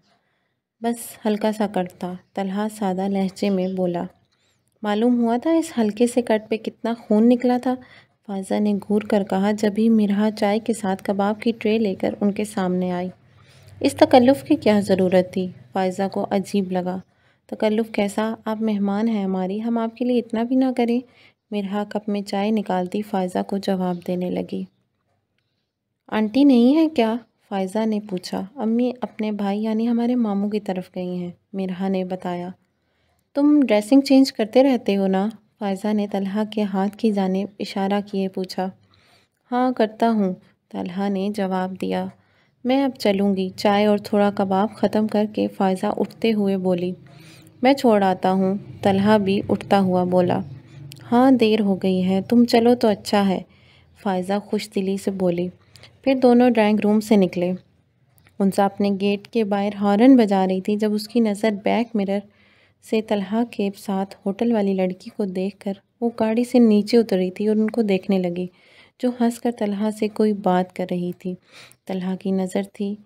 बस हल्का सा कट था तलहा सादा लहजे में बोला मालूम हुआ था इस हल्के से कट पे कितना खून निकला था फायजा ने घूर कर कहा जब ही मिरा चाय के साथ कबाब की ट्रे लेकर उनके सामने आई इस तकल्लुफ़ की क्या ज़रूरत थी फायजा को अजीब लगा तकल्लुफ़ कैसा आप मेहमान हैं हमारी हम आपके लिए इतना भी ना करें मिरहा कप में चाय निकालती फ़ायज़ा को जवाब देने लगी आंटी नहीं है क्या फ़ायज़ा ने पूछा अम्मी अपने भाई यानी हमारे मामू की तरफ गई हैं मिरहा ने बताया तुम ड्रेसिंग चेंज करते रहते हो ना फ़ायज़ा ने तलहा के हाथ की जानेब इशारा किए पूछा हाँ करता हूँ तलहा ने जवाब दिया मैं अब चलूँगी चाय और थोड़ा कबाब ख़त्म करके फ़ायज़ा उठते हुए बोली मैं छोड़ आता हूँ तलहा भी उठता हुआ बोला हाँ देर हो गई है तुम चलो तो अच्छा है फ़ायज़ा खुश दिली से बोली फिर दोनों ड्राइंग रूम से निकले उनसा अपने गेट के बाहर हॉर्न बजा रही थी जब उसकी नज़र बैक मिरर से तलहा के साथ होटल वाली लड़की को देखकर वो गाड़ी से नीचे उतरी थी और उनको देखने लगी जो हंसकर तलहा से कोई बात कर रही थी तलहा की नज़र थी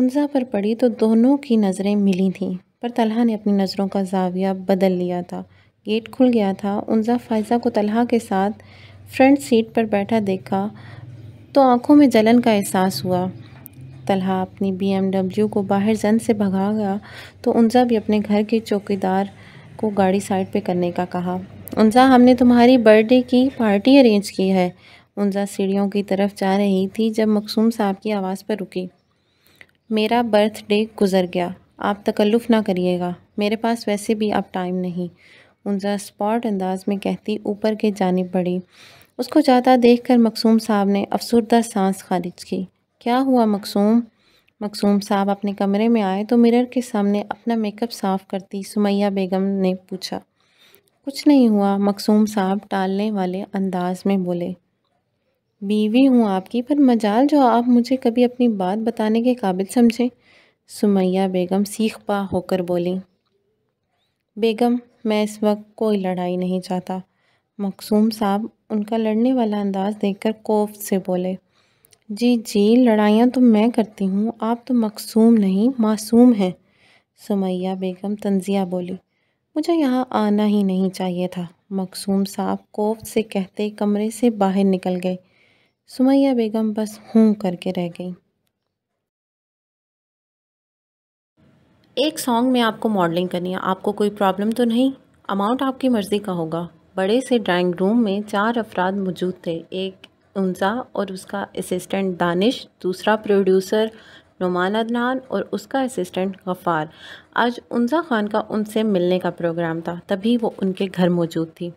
उनसा पर पड़ी तो दोनों की नज़रें मिली थीं पर तलहा ने अपनी नज़रों का जाविया बदल लिया था गेट खुल गया था उनजा फायजा को तलहा के साथ फ्रंट सीट पर बैठा देखा तो आंखों में जलन का एहसास हुआ तलहा अपनी बीएमडब्ल्यू को बाहर जन से भगा गया तो उनजा भी अपने घर के चौकीदार को गाड़ी साइड पे करने का कहा उनजा हमने तुम्हारी बर्थडे की पार्टी अरेंज की है उनजा सीढ़ियों की तरफ जा रही थी जब मकसूम साहब की आवाज़ पर रुकी मेरा बर्थडे गुज़र गया आप तकल्लुफ़ ना करिएगा मेरे पास वैसे भी अब टाइम नहीं उनजा स्पॉट अंदाज में कहती ऊपर के जानी पड़ी उसको जाता देखकर मकसूम साहब ने अफसरदा सांस खारिज की क्या हुआ मकसूम मकसूम साहब अपने कमरे में आए तो मिरर के सामने अपना मेकअप साफ करती सुमैया बेगम ने पूछा कुछ नहीं हुआ मकसूम साहब टालने वाले अंदाज में बोले बीवी हूँ आपकी पर मजाल जो आप मुझे कभी अपनी बात बताने के काबिल समझें सुमैया बेगम सीख पा होकर बोली बेगम मैं इस वक्त कोई लड़ाई नहीं चाहता मखसूम साहब उनका लड़ने वाला अंदाज देखकर कोफ से बोले जी जी लड़ाइयाँ तो मैं करती हूँ आप तो मखसूम नहीं मासूम हैं सुमैया बेगम तंजिया बोली मुझे यहाँ आना ही नहीं चाहिए था मखसूम साहब कोफ से कहते कमरे से बाहर निकल गए सुमैया बेगम बस हूँ करके रह गई एक सॉन्ग में आपको मॉडलिंग करनी है आपको कोई प्रॉब्लम तो नहीं अमाउंट आपकी मर्ज़ी का होगा बड़े से ड्राइंग रूम में चार अफराद मौजूद थे एक उनजा और उसका असिस्टेंट दानिश दूसरा प्रोड्यूसर नुमान अदनान और उसका असिस्टेंट गफ़ार आज उनजा खान का उनसे मिलने का प्रोग्राम था तभी वो उनके घर मौजूद थी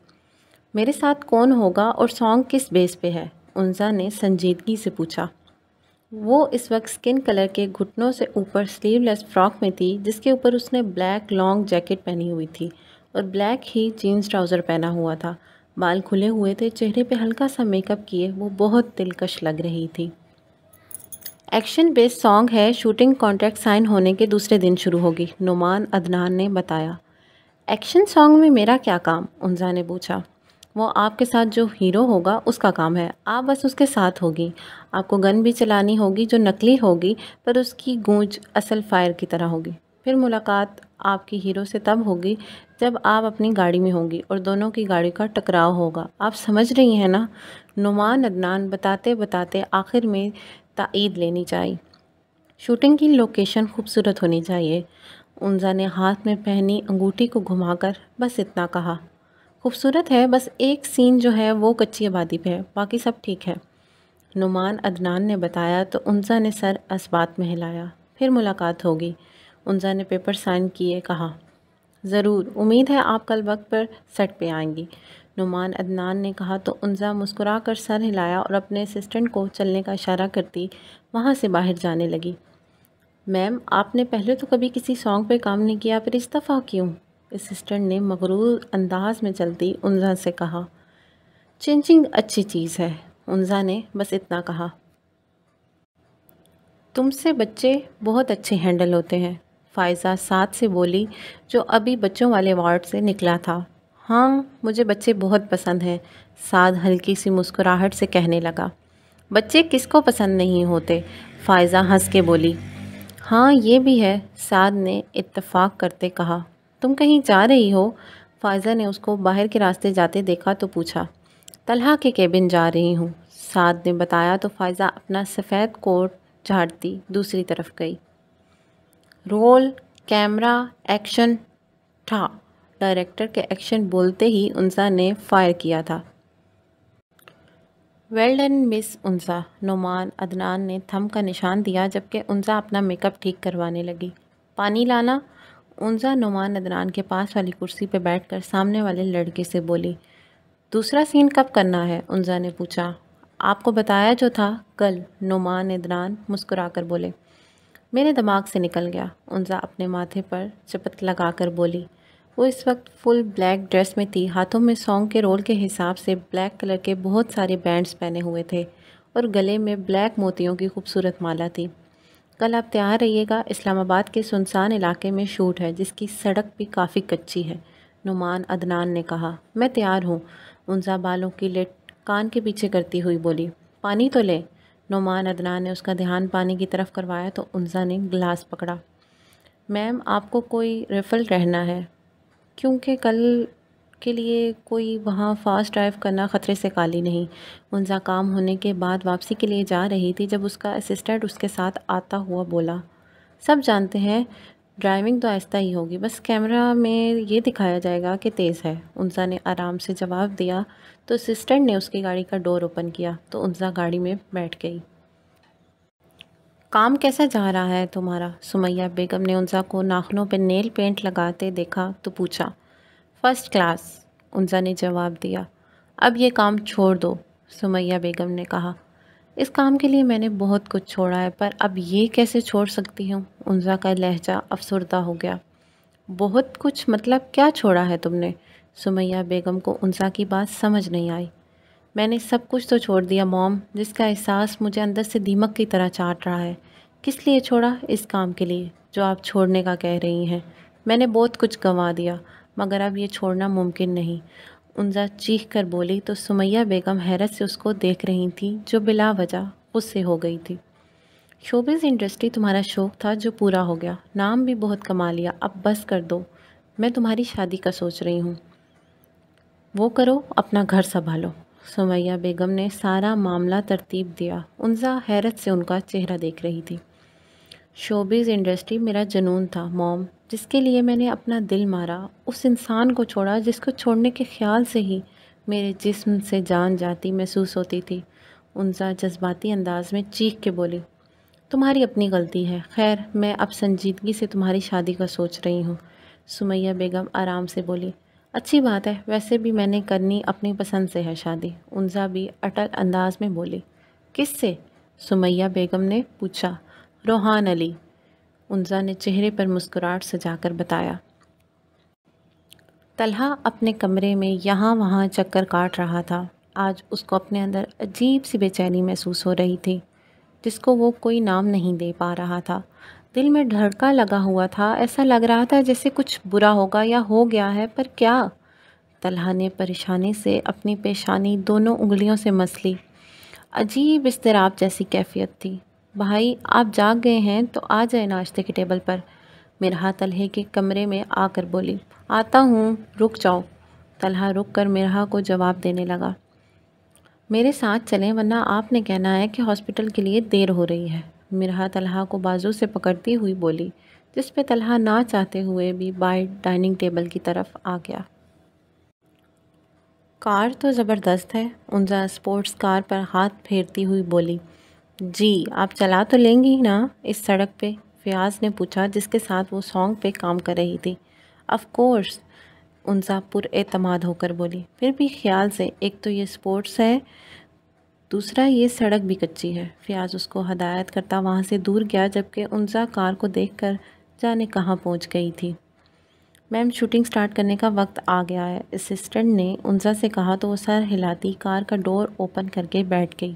मेरे साथ कौन होगा और सॉन्ग किस बेस पे है उनजा ने संजीदगी से पूछा वो इस वक्त स्किन कलर के घुटनों से ऊपर स्लीवलेस फ्रॉक में थी जिसके ऊपर उसने ब्लैक लॉन्ग जैकेट पहनी हुई थी और ब्लैक ही जीन्स ट्राउज़र पहना हुआ था बाल खुले हुए थे चेहरे पे हल्का सा मेकअप किए वो बहुत दिलकश लग रही थी एक्शन बेस्ड सॉन्ग है शूटिंग कॉन्ट्रैक्ट साइन होने के दूसरे दिन शुरू होगी नुमान अदनान ने बताया एक्शन सॉन्ग में मेरा क्या काम उनजा ने पूछा वो आपके साथ जो हीरो होगा उसका काम है आप बस उसके साथ होगी आपको गन भी चलानी होगी जो नकली होगी पर उसकी गूंज असल फायर की तरह होगी फिर मुलाकात आपकी हीरो से तब होगी जब आप अपनी गाड़ी में होंगी और दोनों की गाड़ी का टकराव होगा आप समझ रही हैं ना नुमान अदनान बताते बताते आखिर में ताईद लेनी चाहिए शूटिंग की लोकेशन खूबसूरत होनी चाहिए उनजा ने हाथ में पहनी अंगूठी को घुमाकर बस इतना कहा खूबसूरत है बस एक सीन जो है वो कच्ची आबादी पे है बाकी सब ठीक है नुमान अदनान ने बताया तो उनजा ने सर असबात में हिलाया फिर मुलाकात होगी उनजा ने पेपर साइन किए कहा ज़रूर उम्मीद है आप कल वक्त पर सेट पे आएंगी नुमान अदनान ने कहा तो उनजा मुस्कुरा कर सर हिलाया और अपने असिस्टेंट को चलने का इशारा करती वहाँ से बाहर जाने लगी मैम आपने पहले तो कभी किसी सॉन्ग पे काम नहीं किया फिर इस्तीफ़ा क्यों असिस्टेंट ने मगरूर अंदाज में चलती उनजा से कहा चेंजिंग अच्छी चीज़ है उनजा ने बस इतना कहा तुमसे बच्चे बहुत अच्छे हैंडल होते हैं फायज़ा साथ से बोली जो अभी बच्चों वाले वार्ड से निकला था हाँ मुझे बच्चे बहुत पसंद हैं साध हल्की सी मुस्कुराहट से कहने लगा बच्चे किसको पसंद नहीं होते फ़ायज़ा हंस के बोली हाँ ये भी है साध ने इतफ़ाक़ करते कहा तुम कहीं जा रही हो फायजा ने उसको बाहर के रास्ते जाते देखा तो पूछा तलहा के केबिन जा रही हूँ साद ने बताया तो फायजा अपना सफ़ेद कोट झाड़ती दूसरी तरफ गई रोल कैमरा एक्शन था डायरेक्टर के एक्शन बोलते ही उनसा ने फायर किया था well done miss Unsa Numan Adnan ने थम का निशान दिया जबकि उनसा अपना मेकअप ठीक करवाने लगी पानी लाना उनजा नुमान अदनान के पास वाली कुर्सी पर बैठकर सामने वाले लड़के से बोली दूसरा सीन कब करना है उनजा ने पूछा आपको बताया जो था कल नुमान मुस्कुरा मुस्कुराकर बोले मेरे दिमाग से निकल गया उनजा अपने माथे पर चपत लगाकर बोली वो इस वक्त फुल ब्लैक ड्रेस में थी हाथों में सॉन्ग के रोल के हिसाब से ब्लैक कलर के बहुत सारे बैंड्स पहने हुए थे और गले में ब्लैक मोतियों की खूबसूरत माला थी कल आप तैयार रहिएगा इस्लामाबाद के सुनसान इलाके में शूट है जिसकी सड़क भी काफ़ी कच्ची है नुमान अदनान ने कहा मैं तैयार हूँ उनजा बालों की लेट कान के पीछे करती हुई बोली पानी तो ले नुमान अदनान ने उसका ध्यान पानी की तरफ करवाया तो उनजा ने गिलास पकड़ा मैम आपको कोई रेफल रहना है क्योंकि कल के लिए कोई वहाँ फ़ास्ट ड्राइव करना ख़तरे से खाली नहीं मुंजा काम होने के बाद वापसी के लिए जा रही थी जब उसका असिस्टेंट उसके साथ आता हुआ बोला सब जानते हैं ड्राइविंग तो ऐसा ही होगी बस कैमरा में ये दिखाया जाएगा कि तेज़ है उनजा ने आराम से जवाब दिया तो असिस्टेंट ने उसकी गाड़ी का डोर ओपन किया तो उनजा गाड़ी में बैठ गई काम कैसा जा रहा है तुम्हारा सुमैया बेगम ने उनजा को नाखनों पर नेल पेंट लगाते देखा तो पूछा फर्स्ट क्लास उनजा ने जवाब दिया अब ये काम छोड़ दो सुमैया बेगम ने कहा इस काम के लिए मैंने बहुत कुछ छोड़ा है पर अब ये कैसे छोड़ सकती हूँ उनजा का लहजा अफसरदा हो गया बहुत कुछ मतलब क्या छोड़ा है तुमने सुमैया बेगम को उनजा की बात समझ नहीं आई मैंने सब कुछ तो छोड़ दिया मॉम जिसका एहसास मुझे अंदर से दीमक की तरह चाट रहा है किस लिए छोड़ा इस काम के लिए जो आप छोड़ने का कह रही हैं मैंने बहुत कुछ गंवा दिया मगर अब ये छोड़ना मुमकिन नहीं उनजा चीख कर बोली तो सुमैया बेगम हैरत से उसको देख रही थी जो बिला वजह उससे हो गई थी शोबिस इंडस्ट्री तुम्हारा शौक़ था जो पूरा हो गया नाम भी बहुत कमा लिया अब बस कर दो मैं तुम्हारी शादी का सोच रही हूँ वो करो अपना घर संभालो सुमैया बेगम ने सारा मामला तरतीब दिया उनजा हैरत से उनका चेहरा देख रही थी शोबिस इंडस्ट्री मेरा जुनून था मॉम जिसके लिए मैंने अपना दिल मारा उस इंसान को छोड़ा जिसको छोड़ने के ख्याल से ही मेरे जिस्म से जान जाती महसूस होती थी उनसा जज्बाती अंदाज में चीख के बोली तुम्हारी अपनी गलती है खैर मैं अब संजीदगी से तुम्हारी शादी का सोच रही हूँ सुमैया बेगम आराम से बोली अच्छी बात है वैसे भी मैंने करनी अपनी पसंद से है शादी उनजा भी अटल अंदाज में बोली किस से सुमैया बेगम ने पूछा रोहान अली उनजा ने चेहरे पर मुस्कुराहट सजाकर बताया तलहा अपने कमरे में यहाँ वहाँ चक्कर काट रहा था आज उसको अपने अंदर अजीब सी बेचैनी महसूस हो रही थी जिसको वो कोई नाम नहीं दे पा रहा था दिल में धड़का लगा हुआ था ऐसा लग रहा था जैसे कुछ बुरा होगा या हो गया है पर क्या तलहा ने परेशानी से अपनी पेशानी दोनों उंगलियों से मसली अजीब इसतराब जैसी कैफियत थी भाई आप जाग गए हैं तो आ जाए नाश्ते के टेबल पर मेरा हाथ तलहे के कमरे में आकर बोली आता हूँ रुक जाओ तलहा रुक कर मेरा को जवाब देने लगा मेरे साथ चलें वरना आपने कहना है कि हॉस्पिटल के लिए देर हो रही है मिरहा तलहा को बाजू से पकड़ती हुई बोली जिस पे तलहा ना चाहते हुए भी बाय डाइनिंग टेबल की तरफ आ गया कार तो ज़बरदस्त है उनजा स्पोर्ट्स कार पर हाथ फेरती हुई बोली जी आप चला तो लेंगी ना इस सड़क पे फयाज ने पूछा जिसके साथ वो सॉन्ग पे काम कर रही थी ऑफ कोर्स उनसा पुरमाद होकर बोली फिर भी ख्याल से एक तो ये स्पोर्ट्स है दूसरा ये सड़क भी कच्ची है फयाज उसको हदायत करता वहाँ से दूर गया जबकि उनसा कार को देख कर जाने कहाँ पहुँच गई थी मैम शूटिंग स्टार्ट करने का वक्त आ गया है असिस्टेंट ने उनसा से कहा तो वो सर हिलाती कार का डोर ओपन करके बैठ गई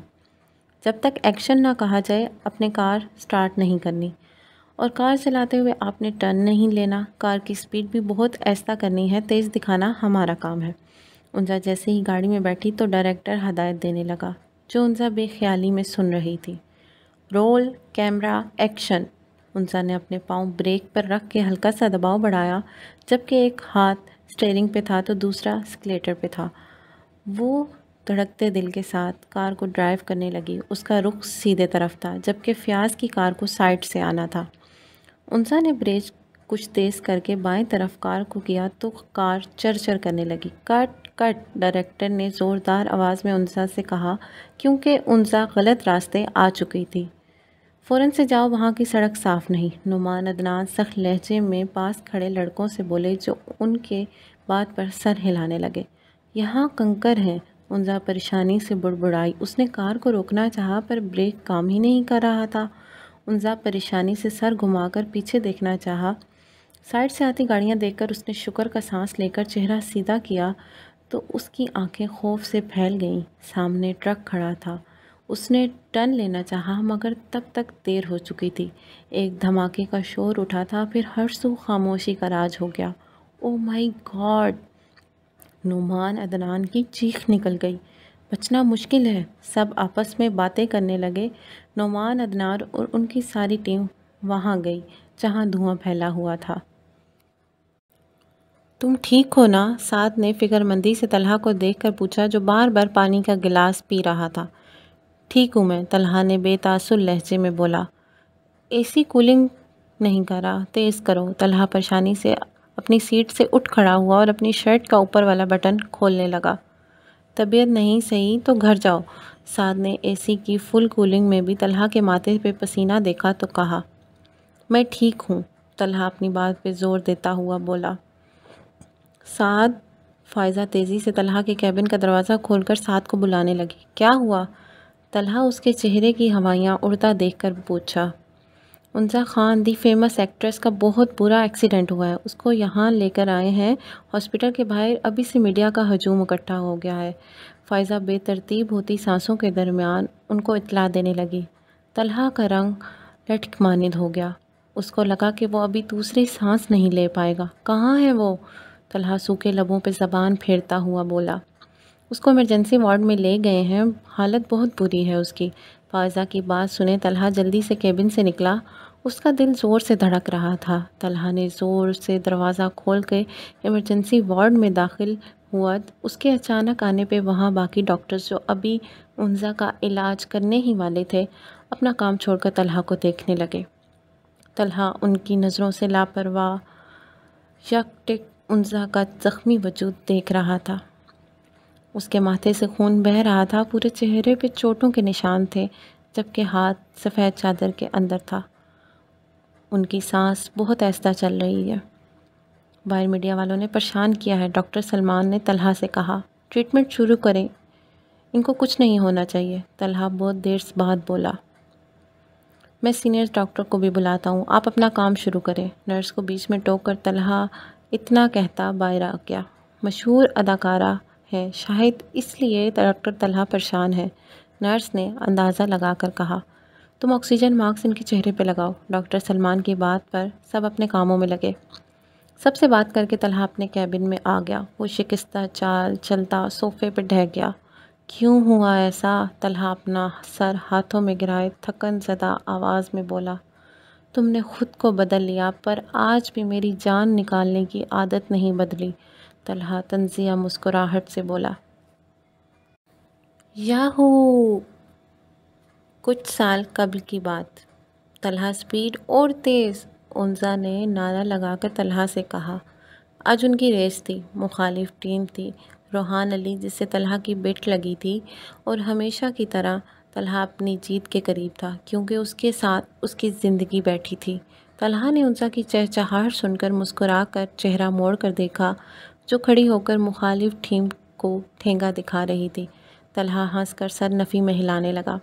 जब तक एक्शन ना कहा जाए अपने कार स्टार्ट नहीं करनी और कार चलाते हुए आपने टर्न नहीं लेना कार की स्पीड भी बहुत ऐसा करनी है तेज़ दिखाना हमारा काम है उनजा जैसे ही गाड़ी में बैठी तो डायरेक्टर हदायत देने लगा जो उनजा बेख्याली में सुन रही थी रोल कैमरा एक्शन उनजा ने अपने पाँव ब्रेक पर रख के हल्का सा दबाव बढ़ाया जबकि एक हाथ स्टेयरिंग पे था तो दूसरा स्केलेटर पे था वो धड़कते दिल के साथ कार को ड्राइव करने लगी उसका रुख सीधे तरफ था जबकि फ्याज की कार को साइड से आना था उनसा ने ब्रेक कुछ तेज़ करके बाएं तरफ कार को किया तो कार चर चर करने लगी कट कट डायरेक्टर ने ज़ोरदार आवाज़ में उनसा से कहा क्योंकि उनसा गलत रास्ते आ चुकी थी फ़ौरन से जाओ वहाँ की सड़क साफ़ नहीं नुमान अदनान सख्त लहजे में पास खड़े लड़कों से बोले जो उनके बात पर सर हिलाने लगे यहाँ कंकर हैं उनजा परेशानी से बुड़बुड़ाई उसने कार को रोकना चाहा पर ब्रेक काम ही नहीं कर रहा था उनजा परेशानी से सर घुमाकर पीछे देखना चाहा साइड से आती गाड़ियां देखकर उसने शुक्र का सांस लेकर चेहरा सीधा किया तो उसकी आंखें खौफ से फैल गईं सामने ट्रक खड़ा था उसने टर्न लेना चाहा मगर तब तक देर हो चुकी थी एक धमाके का शोर उठा था फिर हर सू खामोशी का राज हो गया oh my god Numan Adnan की चीख निकल गई बचना मुश्किल है सब आपस में बातें करने लगे नुमान अदनार और उनकी सारी टीम वहाँ गई जहाँ धुआं फैला हुआ था तुम ठीक हो ना साद ने फिक्रमंदी से तलहा को देखकर पूछा जो बार बार पानी का गिलास पी रहा था ठीक हूँ मैं तलहा ने बेतासुर लहजे में बोला एसी कूलिंग नहीं करा तेज़ करो तलहा परेशानी से अपनी सीट से उठ खड़ा हुआ और अपनी शर्ट का ऊपर वाला बटन खोलने लगा तबीयत नहीं सही तो घर जाओ साद ने एसी की फुल कूलिंग में भी तलहा के माथे पे पसीना देखा तो कहा मैं ठीक हूँ तलहा अपनी बात पे जोर देता हुआ बोला साद फायज़ा तेज़ी से तलहा के कैबिन का दरवाज़ा खोलकर साद को बुलाने लगी क्या हुआ तलहा उसके चेहरे की हवाइयाँ उड़ता देखकर पूछा Unsa Khan the famous actress का बहुत बुरा एक्सीडेंट हुआ है उसको यहाँ लेकर आए हैं हॉस्पिटल के बाहर अभी से मीडिया का हजूम इकट्ठा हो गया है फ़ायज़ा बेतरतीब होती सांसों के दरमियान उनको इतला देने लगी तलहा का रंग लटक मानद हो गया उसको लगा कि वो अभी दूसरी सांस नहीं ले पाएगा कहाँ है वो तलहा सूखे लबों पर ज़बान फेरता हुआ बोला उसको इमरजेंसी वार्ड में ले गए हैं हालत बहुत बुरी है उसकी फायजा की बात सुने तलहा जल्दी से केबिन से निकला उसका दिल ज़ोर से धड़क रहा था तलहा ने ज़ोर से दरवाज़ा खोल के इमरजेंसी वार्ड में दाखिल हुआ उसके अचानक आने पे वहाँ बाकी डॉक्टर्स जो अभी उनजा का इलाज करने ही वाले थे अपना काम छोड़कर तलहा को देखने लगे तलहा उनकी नज़रों से लापरवाह यकटिक उनजा का ज़ख्मी वजूद देख रहा था उसके माथे से खून बह रहा था पूरे चेहरे पे चोटों के निशान थे जबकि हाथ सफ़ेद चादर के अंदर था उनकी सांस बहुत ऐसा चल रही है बाहर मीडिया वालों ने परेशान किया है डॉक्टर सलमान ने तलहा से कहा ट्रीटमेंट शुरू करें इनको कुछ नहीं होना चाहिए तलहा बहुत देर बाद बोला मैं सीनियर डॉक्टर को भी बुलाता हूँ आप अपना काम शुरू करें नर्स को बीच में टोक कर तलहा इतना कहता बाहर आ गया मशहूर अदाकारा हैं शायद इसलिए डॉक्टर तलहा परेशान है नर्स ने अंदाज़ा लगाकर कहा तुम ऑक्सीजन मास्क इनके चेहरे पर लगाओ डॉक्टर सलमान की बात पर सब अपने कामों में लगे सबसे बात करके तलहा अपने कैबिन में आ गया वो शिकस्ता चाल चलता सोफे पर ढह गया क्यों हुआ ऐसा तलहा अपना सर हाथों में गिराए थकन ज़दा आवाज़ में बोला तुमने खुद को बदल लिया पर आज भी मेरी जान निकालने की आदत नहीं बदली तलहा तंजिया मुस्कुराहट से बोला याहू कुछ साल कबल की बात तलहा स्पीड और तेज़ उनजा ने नारा लगाकर तलहा से कहा आज उनकी रेस थी मुखालिफ टीम थी रोहान अली जिससे तलहा की बेट लगी थी और हमेशा की तरह तलहा अपनी जीत के करीब था क्योंकि उसके साथ उसकी ज़िंदगी बैठी थी तलहा ने उनजा की चहचहाहट सुनकर मुस्कुरा कर चेहरा मोड़ कर देखा जो खड़ी होकर मुखालिफ टीम को ठेंगा दिखा रही थी तलहा कर सर नफ़ी में हिलाने लगा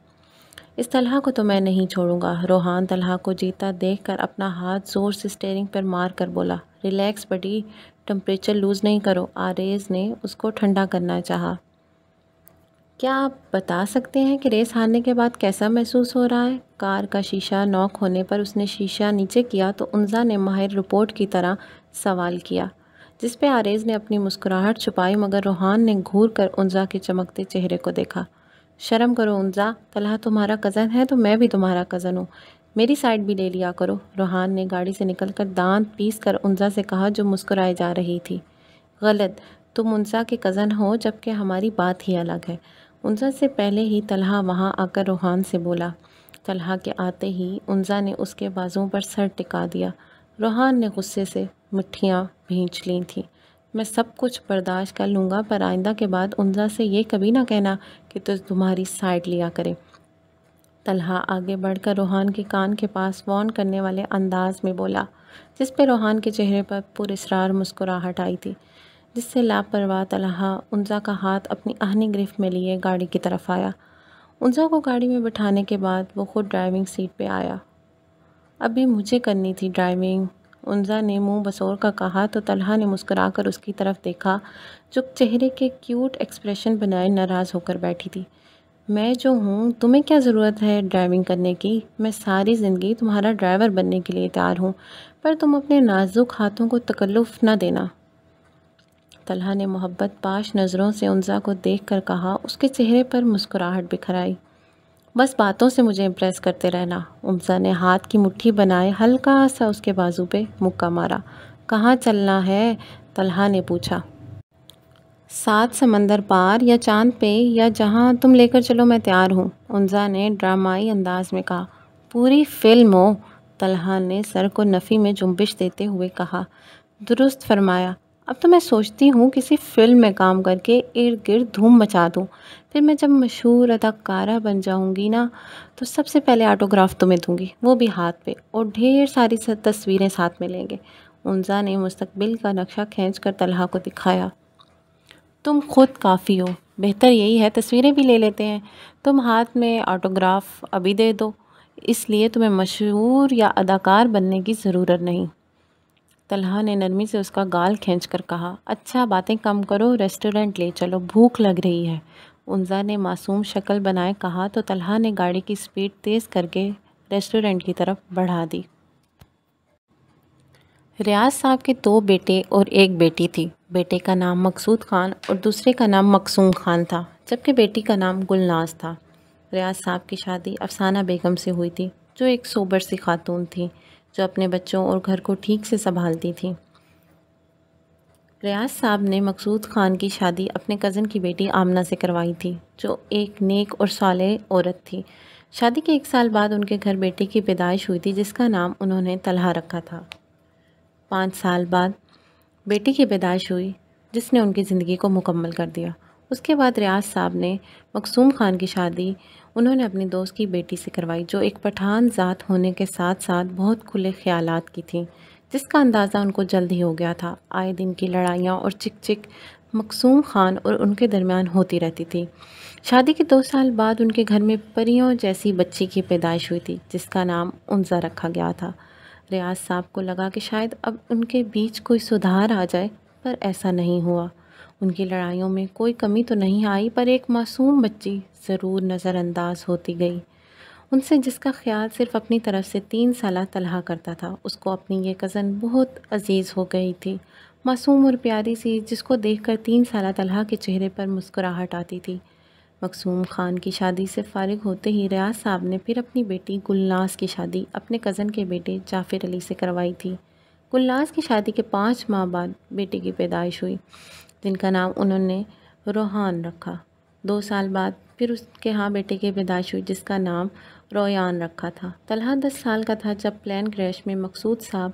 इस तलहा को तो मैं नहीं छोड़ूंगा रोहान तलहा को जीता देख कर अपना हाथ ज़ोर से स्टेयरिंग पर मार कर बोला रिलैक्स बडी टम्परेचर लूज़ नहीं करो आरेज ने उसको ठंडा करना चाहा क्या आप बता सकते हैं कि रेस हारने के बाद कैसा महसूस हो रहा है कार का शीशा नॉक होने पर उसने शीशा नीचे किया तो उनजा ने माहिर रिपोर्ट की तरह सवाल किया जिस पे आरेज ने अपनी मुस्कुराहट छुपाई मगर रूहान ने घूर कर उनजा के चमकते चेहरे को देखा शर्म करो उनजा तलहा तुम्हारा कज़न है तो मैं भी तुम्हारा कज़न हूँ मेरी साइड भी ले लिया करो रूहान ने गाड़ी से निकलकर दांत पीस कर उनजा से कहा जो मुस्कुराई जा रही थी गलत तुम उनजा के कज़न हो जबकि हमारी बात ही अलग है उन्जा से पहले ही तलहा वहाँ आकर रूहान से बोला तलहा के आते ही उनजा ने उसके बाजुओं पर सर टिका दिया रूहान ने गुस्से से मुट्ठियाँ भींच ली थी मैं सब कुछ बर्दाश्त कर लूँगा पर आइंदा के बाद उनजा से ये कभी ना कहना कि तो तुम्हारी साइड लिया करे तलहा आगे बढ़कर रोहान के कान के पास वॉन करने वाले अंदाज में बोला जिस पर रोहान के चेहरे पर पुरस्रार मुस्कुराहट आई थी जिससे लापरवाह तलहा उनजा का हाथ अपनी आहनी गिरफ्त में लिए गाड़ी की तरफ आया उनजा को गाड़ी में बिठाने के बाद वो खुद ड्राइविंग सीट पर आया अभी मुझे करनी थी ड्राइविंग उनजा ने मुंह बसोर का कहा तो तलहा ने मुस्कुराकर उसकी तरफ देखा जो चेहरे के क्यूट एक्सप्रेशन बनाए नाराज़ होकर बैठी थी मैं जो हूँ तुम्हें क्या ज़रूरत है ड्राइविंग करने की मैं सारी ज़िंदगी तुम्हारा ड्राइवर बनने के लिए तैयार हूँ पर तुम अपने नाजुक हाथों को तकल्लुफ़ ना देना तलहा ने मोहब्बत पाश नज़रों से उनजा को देख कर कहा उसके चेहरे पर मुस्कुराहट बिखर आई बस बातों से मुझे इम्प्रेस करते रहना उमसा ने हाथ की मुट्ठी बनाए हल्का सा उसके बाजू पे मुक्का मारा कहाँ चलना है तलहा ने पूछा सात समंदर पार या चांद पे या जहाँ तुम लेकर चलो मैं तैयार हूँ उमजा ने ड्रामाई अंदाज में कहा पूरी फिल्म हो तलहा ने सर को नफ़ी में जुम्बिश देते हुए कहा दुरुस्त फरमाया अब तो मैं सोचती हूँ किसी फिल्म में काम करके इर्द गिर्द धूम मचा दूँ फिर मैं जब मशहूर अदाकारा बन जाऊँगी ना तो सबसे पहले ऑटोग्राफ तुम्हें तो दूँगी वो भी हाथ पे और ढेर सारी तस्वीरें साथ में लेंगे उनजा ने मुस्तबिल का नक्शा खींच कर तलहा को दिखाया तुम खुद काफ़ी हो बेहतर यही है तस्वीरें भी ले लेते हैं तुम हाथ में ऑटोग्राफ अभी दे दो इसलिए तुम्हें मशहूर या अदाकार बनने की ज़रूरत नहीं तलहा ने नरमी से उसका गाल खींच कर कहा अच्छा बातें कम करो रेस्टोरेंट ले चलो भूख लग रही है उनजा ने मासूम शक्ल बनाए कहा तो तलहा ने गाड़ी की स्पीड तेज़ करके रेस्टोरेंट की तरफ बढ़ा दी रियाज साहब के दो बेटे और एक बेटी थी बेटे का नाम मकसूद खान और दूसरे का नाम मकसूम खान था जबकि बेटी का नाम गुलनाज था रियाज साहब की शादी अफसाना बेगम से हुई थी जो एक सोबर सी खातून थी जो अपने बच्चों और घर को ठीक से संभालती थी रियाज साहब ने मकसूद ख़ान की शादी अपने कज़न की बेटी आमना से करवाई थी जो एक नेक और साल औरत थी शादी के एक साल बाद उनके घर बेटे की पैदाइश हुई थी जिसका नाम उन्होंने तलहा रखा था पाँच साल बाद बेटी की पैदाइश हुई जिसने उनकी ज़िंदगी को मुकम्मल कर दिया उसके बाद रियाज साहब ने मकसूम ख़ान की शादी उन्होंने अपनी दोस्त की बेटी से करवाई जो एक पठान ज़ात होने के साथ साथ बहुत खुले ख्याल की थी जिसका अंदाज़ा उनको जल्द ही हो गया था आए दिन की लड़ाइयाँ और चिक चिक मकसूम खान और उनके दरमियान होती रहती थी शादी के दो साल बाद उनके घर में परियों जैसी बच्ची की पैदाइश हुई थी जिसका नाम उनजा रखा गया था रियाज साहब को लगा कि शायद अब उनके बीच कोई सुधार आ जाए पर ऐसा नहीं हुआ उनकी लड़ाइयों में कोई कमी तो नहीं आई पर एक मासूम बच्ची ज़रूर नज़रअंदाज होती गई उनसे जिसका ख्याल सिर्फ अपनी तरफ से तीन साल तलहा करता था उसको अपनी ये कज़न बहुत अजीज़ हो गई थी मासूम और प्यारी सी जिसको देखकर तीन साल तलहा के चेहरे पर मुस्कुराहट आती थी मकसूम ख़ान की शादी से फारिग होते ही रियाज साहब ने फिर अपनी बेटी गुलनास की शादी अपने कज़न के बेटे जाफिर अली से करवाई थी गुलनास की शादी के पाँच माह बाद बेटे की पैदाइश हुई जिनका नाम उन्होंने रोहान रखा दो साल बाद फिर उसके हाँ बेटे के पैदाश हुई जिसका नाम रोयान रखा था तलहा दस साल का था जब प्लान क्रैश में मकसूद साहब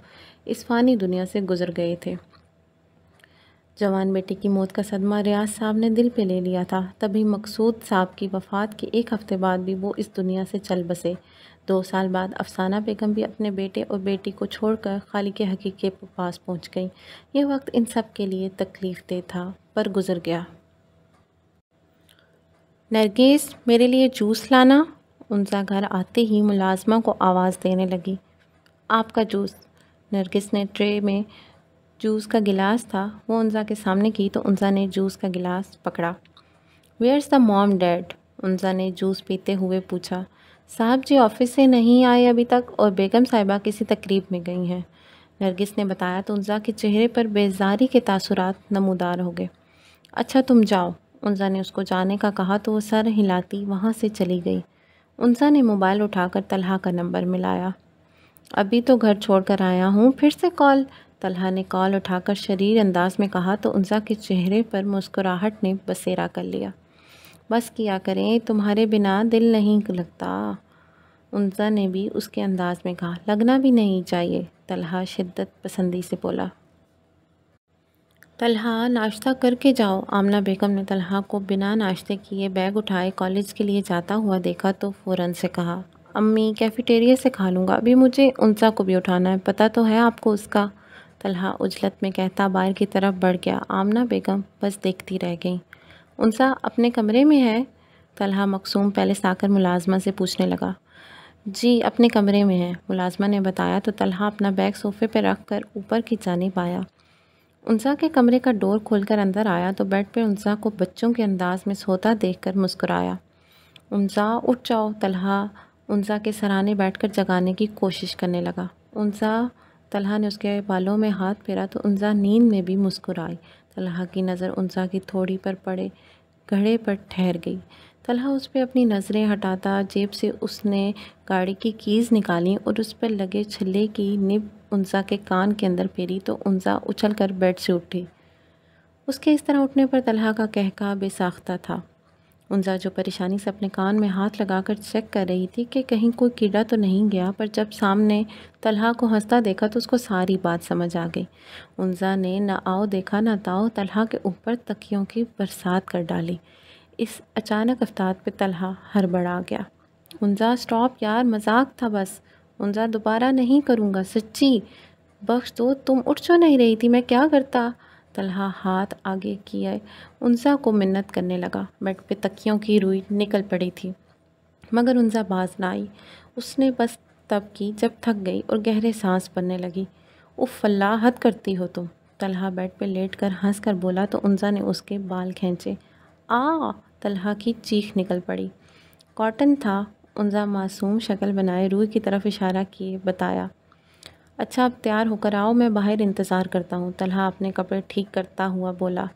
इस फानी दुनिया से गुजर गए थे जवान बेटे की मौत का सदमा रियाज साहब ने दिल पे ले लिया था तभी मकसूद साहब की वफ़ात के एक हफ़्ते बाद भी वो इस दुनिया से चल बसे दो साल बाद अफसाना बेगम भी अपने बेटे और बेटी को छोड़कर खाली के हकीक के पास पहुंच गई ये वक्त इन सब के लिए तकलीफ़ दे था पर गुजर गया नरगिस मेरे लिए जूस लाना उनसा घर आते ही मुलाजमा को आवाज़ देने लगी आपका जूस नरगिस ने ट्रे में जूस का गिलास था वो उनजा के सामने की तो उनजा ने जूस का गिलास पकड़ा वेयर्स द मॉम डैड उनजा ने जूस पीते हुए पूछा साहब जी ऑफिस से नहीं आए अभी तक और बेगम साहिबा किसी तकरीब में गई हैं नरगिस ने बताया तो उनजा के चेहरे पर बेजारी के तासुरात नमूदार हो गए अच्छा तुम जाओ उनसा ने उसको जाने का कहा तो वो सर हिलाती वहाँ से चली गई उनसा ने मोबाइल उठाकर तलहा का नंबर मिलाया अभी तो घर छोड़कर आया हूँ फिर से कॉल तलहा ने कॉल उठाकर शरीर अंदाज में कहा तो उनसा के चेहरे पर मुस्कुराहट ने बसेरा कर लिया बस किया करें तुम्हारे बिना दिल नहीं लगता उनसा ने भी उसके अंदाज में कहा लगना भी नहीं चाहिए तलहा शिद्दत पसंदी से बोला तलहा नाश्ता करके जाओ आमना बेगम ने तलहा को बिना नाश्ते किए बैग उठाए कॉलेज के लिए जाता हुआ देखा तो फ़ौरन से कहा अम्मी कैफेटेरिया से खा लूँगा अभी मुझे उनसा को भी उठाना है पता तो है आपको उसका तलहा उजलत में कहता बाहर की तरफ बढ़ गया आमना बेगम बस देखती रह गई उनसा अपने कमरे में है तलहा मकसूम पहले साकर मुलाजमा से पूछने लगा जी अपने कमरे में है मुलाजमा ने बताया तो तलहा अपना बैग सोफ़े पर रख कर ऊपर की जाने पाया उनसा के कमरे का डोर खोलकर अंदर आया तो बेड पर उनसा को बच्चों के अंदाज में सोता कर मुस्कुराया उनसा उठ जाओ तलहा उनसा के सराहने कर जगाने की कोशिश करने लगा उनसा तलहा ने उसके बालों में हाथ फेरा तो उनसा नींद में भी मुस्कुराई तलहा की नज़र उनसा की थोड़ी पर पड़े घड़े पर ठहर गई तलहा उस पर अपनी नज़रें हटाता जेब से उसने गाड़ी की कीज़ निकाली और उस पर लगे छल्ले की निब उनसा के कान के अंदर फेरी तो उनसा उछल कर बेड से उठी उसके इस तरह उठने पर तलहा का कहका बेसाख्ता था उनजा जो परेशानी से अपने कान में हाथ लगाकर चेक कर रही थी कि कहीं कोई कीड़ा तो नहीं गया पर जब सामने तलहा को हंसता देखा तो उसको सारी बात समझ आ गई उनजा ने ना आओ देखा ना ताओ तलहा के ऊपर तकियों की बरसात कर डाली इस अचानक अफ्ताद पे तलहा हड़बड़ा गया उनजा स्टॉप यार मजाक था बस मुंजा दोबारा नहीं करूँगा सच्ची बख्श दो तो तुम उठ जो नहीं रही थी मैं क्या करता तलहा हाथ आगे किए उनजा को मिन्नत करने लगा बेड पे तकियों की रुई निकल पड़ी थी मगर उनजा बाज ना आई उसने बस तब की जब थक गई और गहरे सांस पड़ने लगी उफ अल्लाह हद करती हो तुम तलहा बेड पे लेट कर हंस कर बोला तो उनजा ने उसके बाल खींचे आ तलहा की चीख निकल पड़ी कॉटन था उनजा मासूम शक्ल बनाए रूह की तरफ इशारा किए बताया अच्छा अब तैयार होकर आओ मैं बाहर इंतज़ार करता हूँ तलहा अपने कपड़े ठीक करता हुआ बोला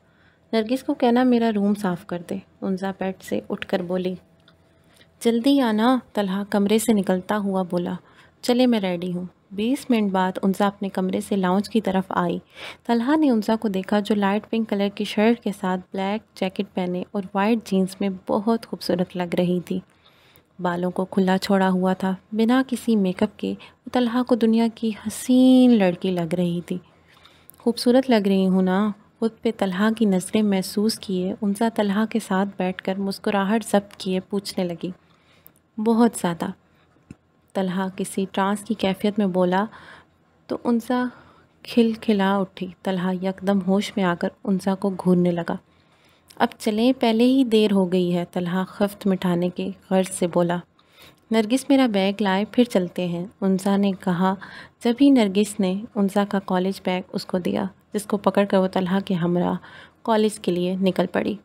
नरगिस को कहना मेरा रूम साफ़ कर दे उनजा पेट से उठकर बोली जल्दी आना तलहा कमरे से निकलता हुआ बोला चले मैं रेडी हूँ बीस मिनट बाद उनजा अपने कमरे से लाउंज की तरफ आई तलहा ने उनजा को देखा जो लाइट पिंक कलर की शर्ट के साथ ब्लैक जैकेट पहने और वाइट जीन्स में बहुत खूबसूरत लग रही थी बालों को खुला छोड़ा हुआ था बिना किसी मेकअप के वो तलहा को दुनिया की हसीन लड़की लग रही थी खूबसूरत लग रही हूँ ना खुद पे तलहा की नज़रें महसूस किए उनसा तलहा के साथ बैठकर मुस्कुराहट जब्त किए पूछने लगी बहुत ज़्यादा तलहा किसी ट्रांस की कैफियत में बोला तो उनसा खिल खिला उठी तलहा यकदम होश में आकर उनसा को घूरने लगा अब चलें पहले ही देर हो गई है तलहा खफ्त मिठाने के गर्ज से बोला नरगिस मेरा बैग लाए फिर चलते हैं उनसा ने कहा जब ही नरगिस ने उनसा का कॉलेज बैग उसको दिया जिसको पकड़ कर वो तलहा के हमरा कॉलेज के लिए निकल पड़ी